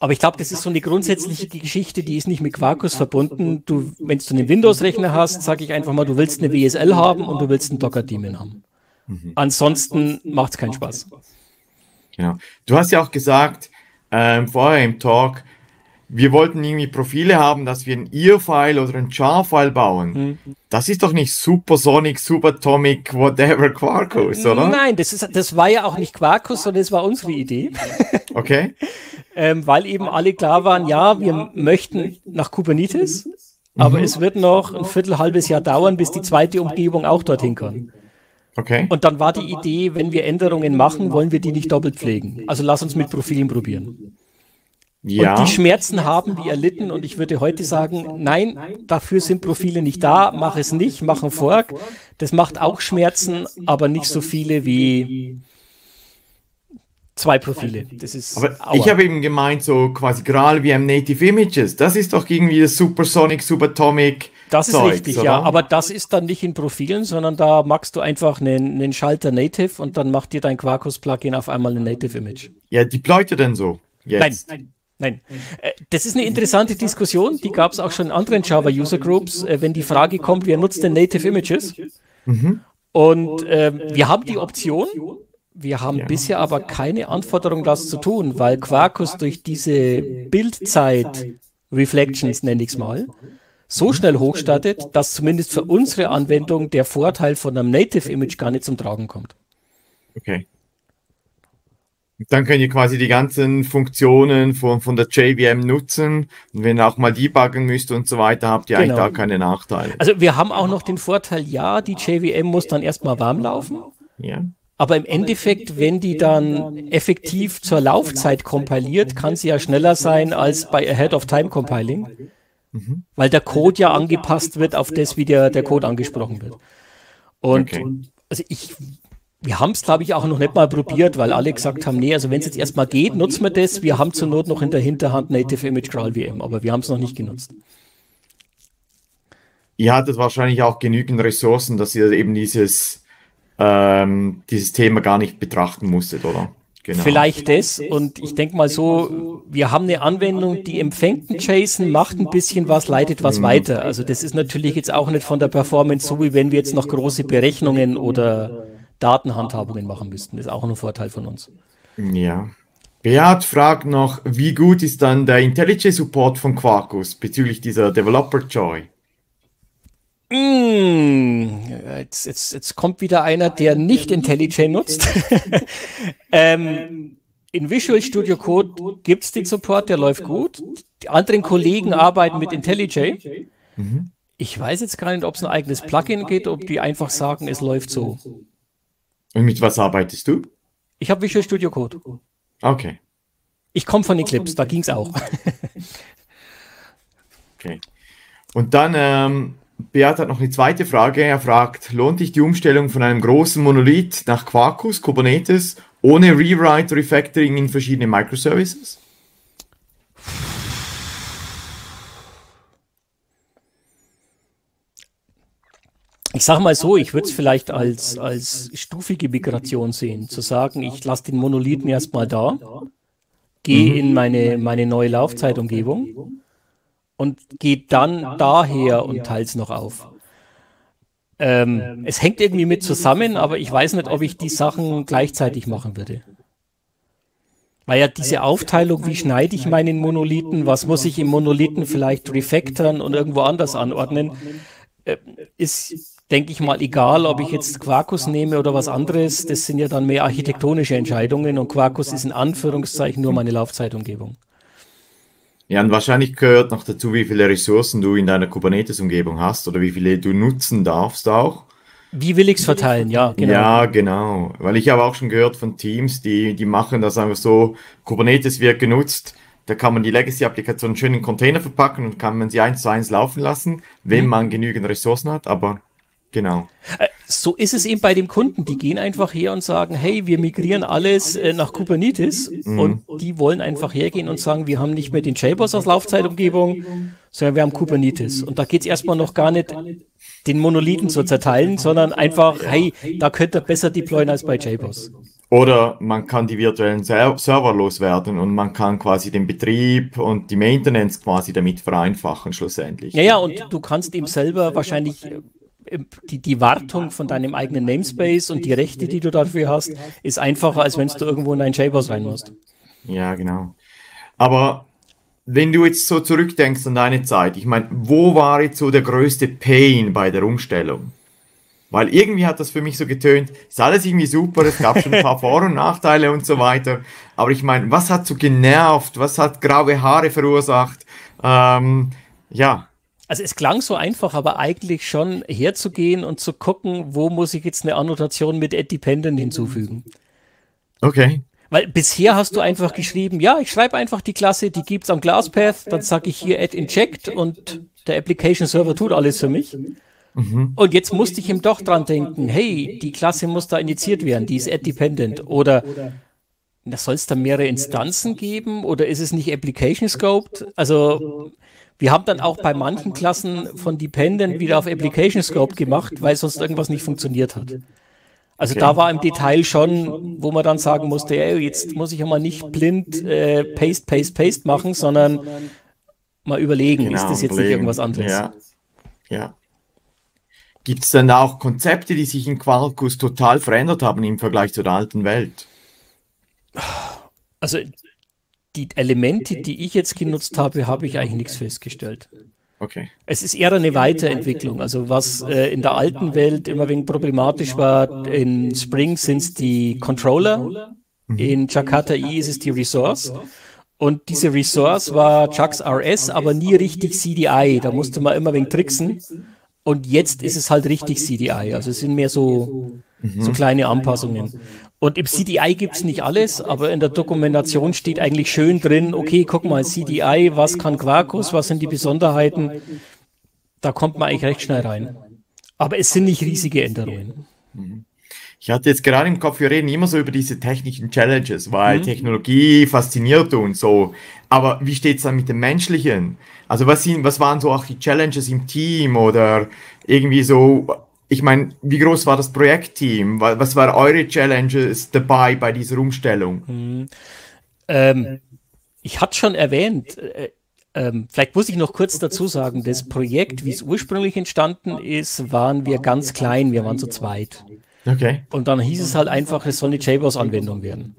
Aber ich glaube, das ist so eine grundsätzliche Geschichte, die ist nicht mit Quarkus verbunden. Du, wenn du einen Windows-Rechner hast, sage ich einfach mal, du willst eine WSL haben und du willst einen docker demon haben. Mhm. Ansonsten macht es keinen Spaß. Genau. Du hast ja auch gesagt, ähm, vorher im Talk, wir wollten irgendwie Profile haben, dass wir ein IR-File oder ein JAR-File bauen. Mhm. Das ist doch nicht Supersonic, Superatomic, whatever Quarkus, oder? Nein, das, ist, das war ja auch nicht Quarkus, sondern es war unsere Idee. [laughs] Okay. ähm, weil eben alle klar waren, ja, wir möchten nach Kubernetes, mhm. aber mhm. es wird noch ein Viertel, halbes Jahr dauern, bis die zweite Umgebung auch dorthin kann. Okay. Und dann war die Idee, wenn wir Änderungen machen, wollen wir die nicht doppelt pflegen. Also lass uns mit Profilen probieren. Ja. Und die Schmerzen haben die erlitten und ich würde heute sagen, nein, dafür sind Profile nicht da, mach es nicht, mach einen Fork. Das macht auch Schmerzen, aber nicht so viele wie zwei Profile. Das ist aber ich habe eben gemeint, so quasi gerade wie am Native Images, das ist doch irgendwie das Supersonic, Subatomic, das Zeug, ist richtig, oder? ja. Aber das ist dann nicht in Profilen, sondern da machst du einfach einen, einen Schalter Native und dann macht dir dein Quarkus-Plugin auf einmal ein Native-Image. Ja, die Leute denn so. Jetzt. Nein. Nein, äh, das ist eine interessante Diskussion, die gab es auch schon in anderen Java-User-Groups, äh, wenn die Frage kommt, wer nutzt denn Native Images? Mhm. Und äh, wir haben die Option, wir haben ja. bisher aber keine Anforderung, das zu tun, weil Quarkus durch diese Bildzeit-Reflections, nenne ich es mal, so schnell hochstartet, dass zumindest für unsere Anwendung der Vorteil von einem Native Image gar nicht zum Tragen kommt. Okay. Dann könnt ihr quasi die ganzen Funktionen von, von der JVM nutzen. Und wenn ihr auch mal debuggen müsst und so weiter, habt ihr genau. eigentlich da keine Nachteile. Also wir haben auch noch den Vorteil, ja, die JVM muss dann erstmal warm laufen. Ja. Aber im Endeffekt, wenn die dann effektiv zur Laufzeit kompiliert, kann sie ja schneller sein als bei Ahead of Time Compiling. Mhm. Weil der Code ja angepasst wird auf das, wie der, der Code angesprochen wird. Und okay. also ich, wir haben es, glaube ich, auch noch nicht mal probiert, weil alle gesagt haben, nee, also wenn es jetzt erstmal geht, nutzen wir das. Wir haben zur Not noch in der Hinterhand Native Image Crawl VM, aber wir haben es noch nicht genutzt. Ihr hattet wahrscheinlich auch genügend Ressourcen, dass ihr eben dieses, ähm, dieses Thema gar nicht betrachten musstet, oder? Genau. Vielleicht das. Und ich denke mal so, wir haben eine Anwendung, die empfängt einen JSON, macht ein bisschen was, leitet was mhm. weiter. Also, also das ist natürlich jetzt auch nicht von der Performance so, wie wenn wir jetzt noch große Berechnungen oder Datenhandhabungen machen müssten. Das ist auch ein Vorteil von uns. Ja. Beat fragt noch, wie gut ist dann der IntelliJ Support von Quarkus bezüglich dieser Developer Joy? Mmh, jetzt, jetzt, jetzt kommt wieder einer, der nicht IntelliJ nutzt. [laughs] Ähm, ähm, in Visual Studio Code gibt es den Support, der läuft gut. Die anderen Kollegen arbeiten mit IntelliJ. Mhm. Ich weiß jetzt gar nicht, ob es ein eigenes also Plugin geht, ob die einfach sagen, es läuft so. Und mit was arbeitest du? Ich habe Visual Studio Code. Okay. Ich komme von Eclipse, da ging es auch. [laughs] okay. Und dann ähm, Beat hat noch eine zweite Frage. Er fragt, lohnt sich die Umstellung von einem großen Monolith nach Quarkus, Kubernetes, ohne Rewrite, Refactoring in verschiedene Microservices? Ich sage mal so, ich würde es vielleicht als, als stufige Migration sehen, zu sagen, ich lasse den Monolithen erstmal da, gehe mhm. in meine, meine neue Laufzeitumgebung und geht dann, dann daher und teilt es noch auf. Ähm, ähm es hängt irgendwie mit zusammen, aber ich weiß nicht, ob ich die Sachen gleichzeitig machen würde. Weil ja diese Aufteilung, wie schneide ich meinen Monolithen, was muss ich im Monolithen vielleicht refactoren und irgendwo anders anordnen, äh, ist, denke ich mal, egal, ob ich jetzt Quarkus nehme oder was anderes. Das sind ja dann mehr architektonische Entscheidungen und Quarkus ist in Anführungszeichen nur meine Laufzeitumgebung. Ja, und wahrscheinlich gehört noch dazu, wie viele Ressourcen du in deiner Kubernetes-Umgebung hast oder wie viele du nutzen darfst auch. Wie will ich es verteilen, ja, genau. Ja, genau. Weil ich habe auch schon gehört von Teams, die, die machen das einfach so, Kubernetes wird genutzt, da kann man die Legacy-Applikation schön in Container verpacken und kann man sie eins zu eins laufen lassen, wenn mhm. man genügend Ressourcen hat, aber genau. Äh, so ist es eben bei dem Kunden. Die gehen einfach her und sagen, hey, wir migrieren alles äh, nach Kubernetes mhm. und die wollen einfach hergehen und sagen, wir haben nicht mehr den JBoss als Laufzeitumgebung, sondern wir haben Kubernetes. Und da geht es erstmal noch gar nicht, den Monolithen zu zerteilen, sondern einfach, hey, da könnt ihr besser deployen als bei JBoss. Oder man kann die virtuellen Ser Server loswerden und man kann quasi den Betrieb und die Maintenance quasi damit vereinfachen schlussendlich. Ja, ja, und du kannst ihm selber wahrscheinlich äh, die, die Wartung von deinem eigenen Namespace und die Rechte, die du dafür hast, ist einfacher, als wenn du irgendwo in deinen Shapers rein musst. Ja, genau. Aber wenn du jetzt so zurückdenkst an deine Zeit, ich meine, wo war jetzt so der größte Pain bei der Umstellung? Weil irgendwie hat das für mich so getönt, ist alles irgendwie super, es gab schon ein paar [laughs] Vor- und Nachteile und so weiter. Aber ich meine, was hat so genervt? Was hat graue Haare verursacht? Ähm, ja, also es klang so einfach, aber eigentlich schon herzugehen und zu gucken, wo muss ich jetzt eine Annotation mit Dependent hinzufügen. Okay. Weil bisher hast du einfach geschrieben, ja, ich schreibe einfach die Klasse, die gibt es am Glasspath, dann sage ich hier add inject und der Application Server tut alles für mich. Mhm. Und jetzt musste ich ihm doch dran denken, hey, die Klasse muss da initiiert werden, die ist add dependent oder soll es da mehrere Instanzen geben oder ist es nicht application scoped? Also wir haben dann auch bei manchen Klassen von Dependent wieder auf Application Scope gemacht, weil sonst irgendwas nicht funktioniert hat. Also okay. da war im Detail schon, wo man dann sagen musste, ey, jetzt muss ich ja mal nicht blind äh, äh, Paste, Paste, Paste machen, sondern mal überlegen, genau, ist das jetzt nicht irgendwas anderes? Ja. ja. Gibt es denn da auch Konzepte, die sich in Quarkus total verändert haben im Vergleich zur alten Welt? Also die Elemente, die ich jetzt genutzt habe, habe ich eigentlich nichts festgestellt. Okay. Es ist eher eine Weiterentwicklung. Also, also was äh, in der äh, alten Welt immer wegen problematisch war, in Spring sind es die Controller, mhm. in Jakarta E ist es die Resource. Und diese Resource war Chucks RS, aber nie richtig CDI. Da musste man immer wegen tricksen. Und jetzt halt ist es halt richtig CDI. Also es sind mehr so, mhm. so kleine Anpassungen. Und im CDI gibt es nicht alles, aber in der Dokumentation steht eigentlich schön drin, okay, guck mal, CDI, was kann Quarkus, was sind die Besonderheiten? Da kommt man eigentlich recht schnell rein. Aber es sind nicht riesige Änderungen. Mhm. Ich hatte jetzt gerade im Kopf, wir reden immer so über diese technischen Challenges, weil mhm. Technologie fasziniert und so. Aber wie steht es dann mit dem Menschlichen? Also was, sind, was waren so auch die Challenges im Team oder irgendwie so ich meine, wie groß war das Projektteam? Was waren eure Challenges dabei bei dieser Umstellung? Hm. Ähm, ich hatte schon erwähnt, äh, ähm, vielleicht muss ich noch kurz dazu sagen, das Projekt, wie es ursprünglich entstanden ist, waren wir ganz klein, wir waren zu zweit. Okay. Und dann hieß es halt einfach, es soll eine JBoss-Anwendung werden.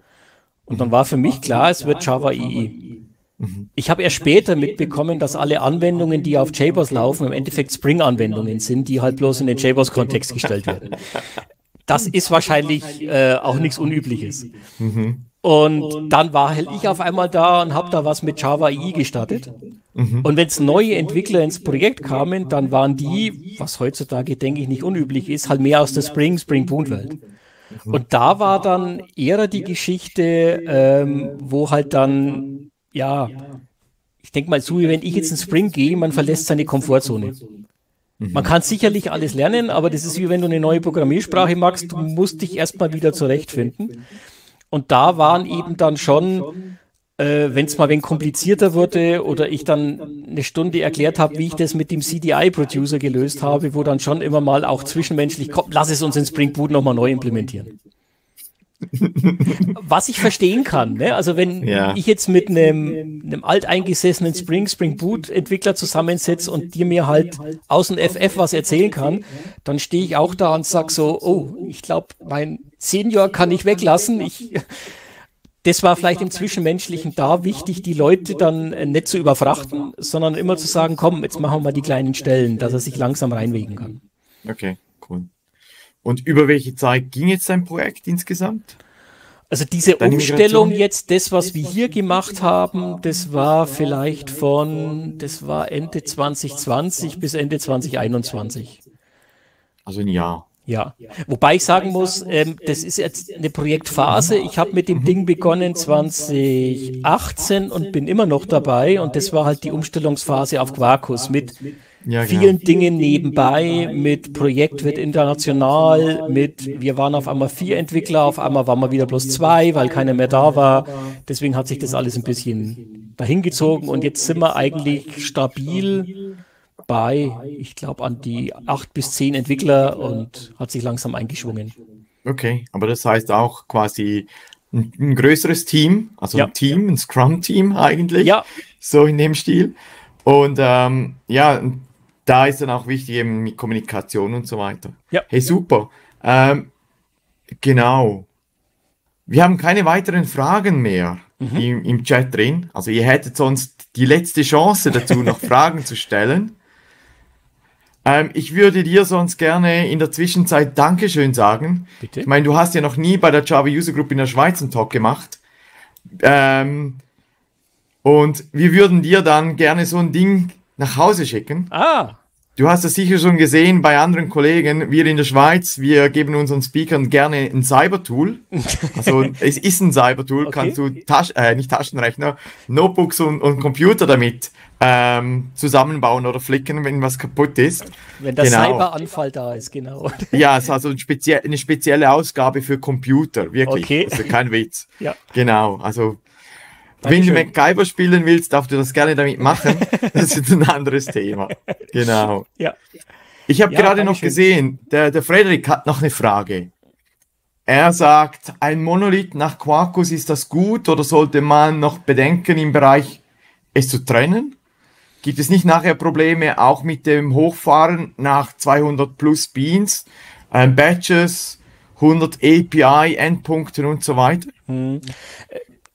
Und dann war für mich klar, es wird Java EE. E. Mhm. Ich habe erst später mitbekommen, dass alle Anwendungen, die auf JBoss laufen, im Endeffekt Spring-Anwendungen sind, die halt bloß in den JBoss-Kontext genau. gestellt werden. [laughs] Das ist wahrscheinlich äh, auch nichts Unübliches. Mhm. Und dann war halt ich auf einmal da und habe da was mit Java EE gestartet. Mhm. Und wenn es neue Entwickler ins Projekt kamen, dann waren die, was heutzutage denke ich nicht unüblich ist, halt mehr aus der Spring, Spring Boot Welt. Mhm. Und da war dann eher die Geschichte, ähm, wo halt dann ja, ich denke mal so wie wenn ich jetzt in Spring gehe, man verlässt seine Komfortzone. Mhm. Man kann sicherlich alles lernen, aber das ist wie wenn du eine neue Programmiersprache magst, du musst dich erstmal wieder zurechtfinden. Und da waren eben dann schon, äh, wenn es mal wenn komplizierter wurde oder ich dann eine Stunde erklärt habe, wie ich das mit dem CDI-Producer gelöst habe, wo dann schon immer mal auch zwischenmenschlich kommt, lass es uns in Spring Boot nochmal neu implementieren. Was ich verstehen kann, ne? also wenn ja. ich jetzt mit einem, einem alteingesessenen Spring, Spring Boot Entwickler zusammensetze und dir mir halt aus dem FF was erzählen kann, dann stehe ich auch da und sage so, oh, ich glaube, mein Senior kann ich weglassen. Ich, das war vielleicht im Zwischenmenschlichen da wichtig, die Leute dann äh, nicht zu überfrachten, sondern immer zu sagen, komm, jetzt machen wir mal die kleinen Stellen, dass er sich langsam reinwegen kann. Okay. Und über welche Zeit ging jetzt dein Projekt insgesamt? Also diese Deine Umstellung Migration? jetzt, das, was wir hier gemacht haben, das war vielleicht von, das war Ende 2020 bis Ende 2021. Also ein Jahr. Ja, wobei ich sagen muss, ähm, ähm das ist jetzt eine Projektphase. Ich habe mit dem mhm. Ding begonnen 2018 und bin immer noch dabei. Und das war halt die Umstellungsphase auf Quarkus mit ja, genau. vielen genau. Dingen nebenbei, mit Projekt wird international, mit wir waren auf einmal vier Entwickler, auf einmal waren wir wieder bloß zwei, weil keiner mehr da war. Deswegen hat sich das alles ein bisschen dahingezogen und jetzt sind wir eigentlich stabil bei, ich glaube, an die acht bis zehn Entwickler und hat sich langsam eingeschwungen. Okay, aber das heißt auch quasi ein, ein größeres Team, also ja. ein Team, ein Scrum-Team eigentlich, ja. so in dem Stil. Und ähm, ja, da ist dann auch wichtig eben mit Kommunikation und so weiter. Ja. Hey, super. Ähm, genau. Wir haben keine weiteren Fragen mehr mhm. im, im, Chat drin. Also ihr hättet sonst die letzte Chance dazu, noch [laughs] Fragen zu stellen. Ähm, ich würde dir sonst gerne in der Zwischenzeit Dankeschön sagen. Bitte? Ich meine, du hast ja noch nie bei der Java User Group in der Schweiz einen Talk gemacht. Ähm, und wir würden dir dann gerne so ein Ding nach Hause schicken. Ah. Du hast es sicher schon gesehen bei anderen Kollegen. Wir in der Schweiz, wir geben unseren Speakern gerne ein Cybertool. [laughs] Also es ist ein Cybertool, okay. kannst du Tasch äh, nicht Taschenrechner, Notebooks und, und Computer damit ähm, zusammenbauen oder flicken, wenn was kaputt ist. Wenn der genau. Cyberanfall da ist, genau. [laughs] Ja, es ist also ein spezie eine spezielle Ausgabe für Computer, wirklich. Okay. Also kein Witz. Ja. Genau, also wenn du MacGyver spielen willst, darfst du das gerne damit machen. [laughs] Das ist ein anderes Thema. Genau. Ja. Ich habe ja, gerade noch schön. gesehen, der, der Frederik hat noch eine Frage. Er sagt, ein Monolith nach Quarkus, ist das gut oder sollte man noch bedenken im Bereich, es zu trennen? Gibt es nicht nachher Probleme auch mit dem Hochfahren nach 200 plus Beans, ähm, Batches, 100 API-Endpunkten und so weiter? Hm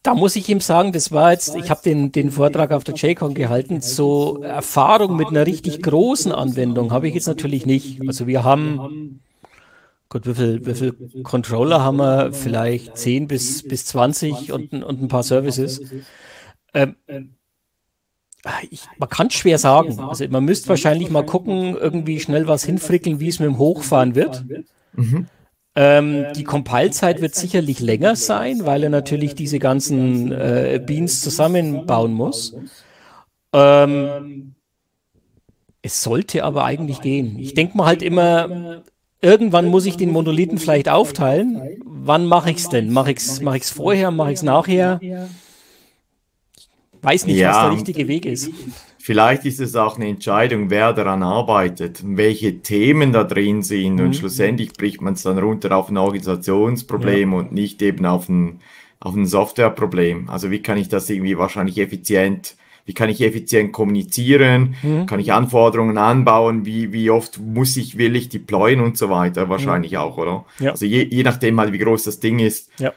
da muss ich ihm sagen, das war jetzt, ich habe den, den Vortrag auf der JCon gehalten, so Erfahrung mit einer richtig großen Anwendung habe ich jetzt natürlich nicht. Also wir haben, Gott, wie viel, wie viel Controller haben wir? Vielleicht 10 bis, bis 20 und, und ein paar Services. Ähm, ich, man kann es schwer sagen. Also man müsste wahrscheinlich mal gucken, irgendwie schnell was hinfrickeln, wie es mit dem Hochfahren wird. Mhm. Ähm, die Compile-Zeit wird sicherlich länger sein, weil er natürlich diese ganzen äh, Beans zusammenbauen muss. Ähm, es sollte aber eigentlich gehen. Ich denke mal halt immer, irgendwann muss ich den Monolithen vielleicht aufteilen. Wann mache ich es denn? Mache ich es mach ich's vorher, mache ich es nachher? Ich Weiß nicht, ja. was der richtige Weg ist. Vielleicht ist es auch eine Entscheidung, wer daran arbeitet, welche Themen da drin sind mhm. und schlussendlich bricht man es dann runter auf ein Organisationsproblem ja. und nicht eben auf ein, auf ein Softwareproblem. Also wie kann ich das irgendwie wahrscheinlich effizient wie kann ich effizient kommunizieren, mhm. kann ich Anforderungen anbauen, wie, wie oft muss ich, will ich deployen und so weiter, mhm. wahrscheinlich mhm. auch, oder? Ja. Also je, je nachdem mal, halt, wie groß das Ding ist. Ja.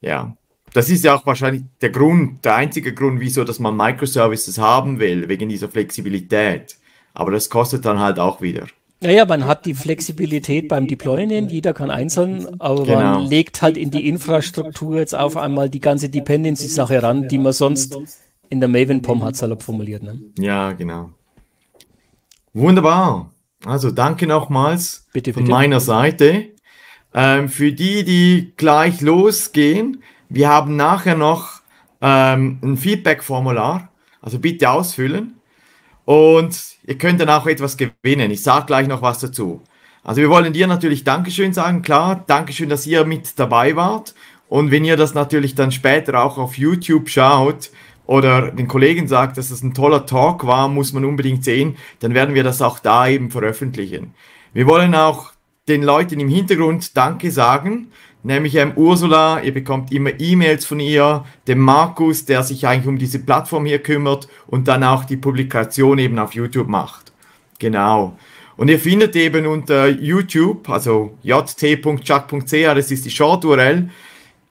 ja das ist ja auch wahrscheinlich der Grund, der einzige Grund, wieso, dass man Microservices haben will, wegen dieser Flexibilität. Aber das kostet dann halt auch wieder. Naja, man hat die Flexibilität beim Deployen, jeder kann einzeln, aber genau. man legt halt in die Infrastruktur jetzt auf einmal die ganze Dependency-Sache ran, die man sonst in der Maven-POM hat salopp formuliert. Ne? Ja, genau. Wunderbar. Also danke nochmals bitte, von bitte. meiner Seite. Ähm, für die, die gleich losgehen, wir haben nachher noch ähm, ein Feedback-Formular, also bitte ausfüllen. Und ihr könnt dann auch etwas gewinnen. Ich sage gleich noch was dazu. Also wir wollen dir natürlich Dankeschön sagen, klar. Dankeschön, dass ihr mit dabei wart. Und wenn ihr das natürlich dann später auch auf YouTube schaut oder den Kollegen sagt, dass es das ein toller Talk war, muss man unbedingt sehen, dann werden wir das auch da eben veröffentlichen. Wir wollen auch den Leuten im Hintergrund Danke sagen, nämlich ähm, Ursula, ihr bekommt immer E-Mails von ihr, dem Markus, der sich eigentlich um diese Plattform hier kümmert und dann auch die Publikation eben auf YouTube macht. Genau. Und ihr findet eben unter YouTube, also jt.chuck.ca, das ist die Short-URL,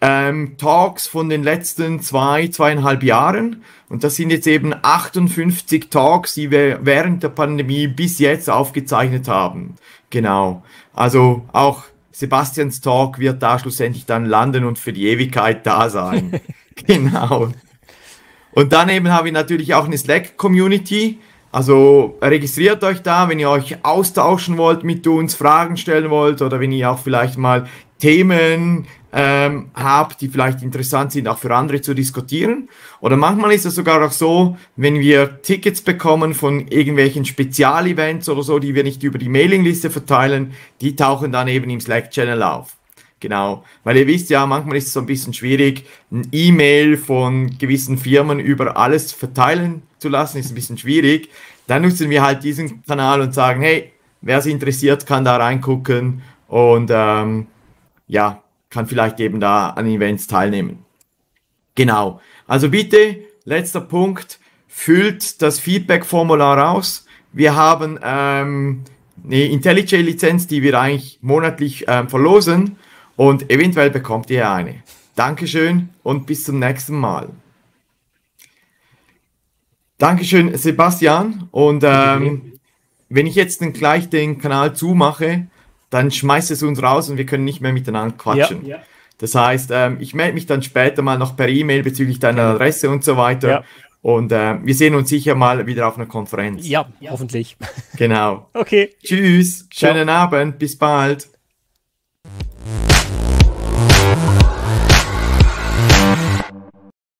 ähm, Talks von den letzten zwei, zweieinhalb Jahren. Und das sind jetzt eben 58 Talks, die wir während der Pandemie bis jetzt aufgezeichnet haben. Genau. Also auch Sebastians Talk wird da schlussendlich dann landen und für die Ewigkeit da sein. [laughs] genau. Und daneben habe ich natürlich auch eine Slack-Community. Also registriert euch da, wenn ihr euch austauschen wollt mit uns, Fragen stellen wollt oder wenn ihr auch vielleicht mal Themen ähm, habe, die vielleicht interessant sind, auch für andere zu diskutieren. Oder manchmal ist es sogar auch so, wenn wir Tickets bekommen von irgendwelchen Spezialevents oder so, die wir nicht über die Mailingliste verteilen, die tauchen dann eben im Slack-Channel auf. Genau, weil ihr wisst ja, manchmal ist es so ein bisschen schwierig, ein E-Mail von gewissen Firmen über alles verteilen zu lassen, ist ein bisschen schwierig. Dann nutzen wir halt diesen Kanal und sagen, hey, wer es interessiert, kann da reingucken und ähm, ja, kann vielleicht eben da an Events teilnehmen. Genau. Also bitte, letzter Punkt, füllt das Feedback-Formular aus. Wir haben ähm, eine IntelliJ-Lizenz, die wir eigentlich monatlich ähm, verlosen und eventuell bekommt ihr eine. Dankeschön und bis zum nächsten Mal. Dankeschön, Sebastian. Und ähm, wenn ich jetzt dann gleich den Kanal zumache, dann schmeißt es uns raus und wir können nicht mehr miteinander quatschen. Ja, ja. Das heißt, ähm, ich melde mich dann später mal noch per E-Mail bezüglich deiner genau. Adresse und so weiter. Ja. Und äh, wir sehen uns sicher mal wieder auf einer Konferenz. Ja, hoffentlich. Genau. [laughs] okay. Tschüss, schönen Ciao. Abend, bis bald.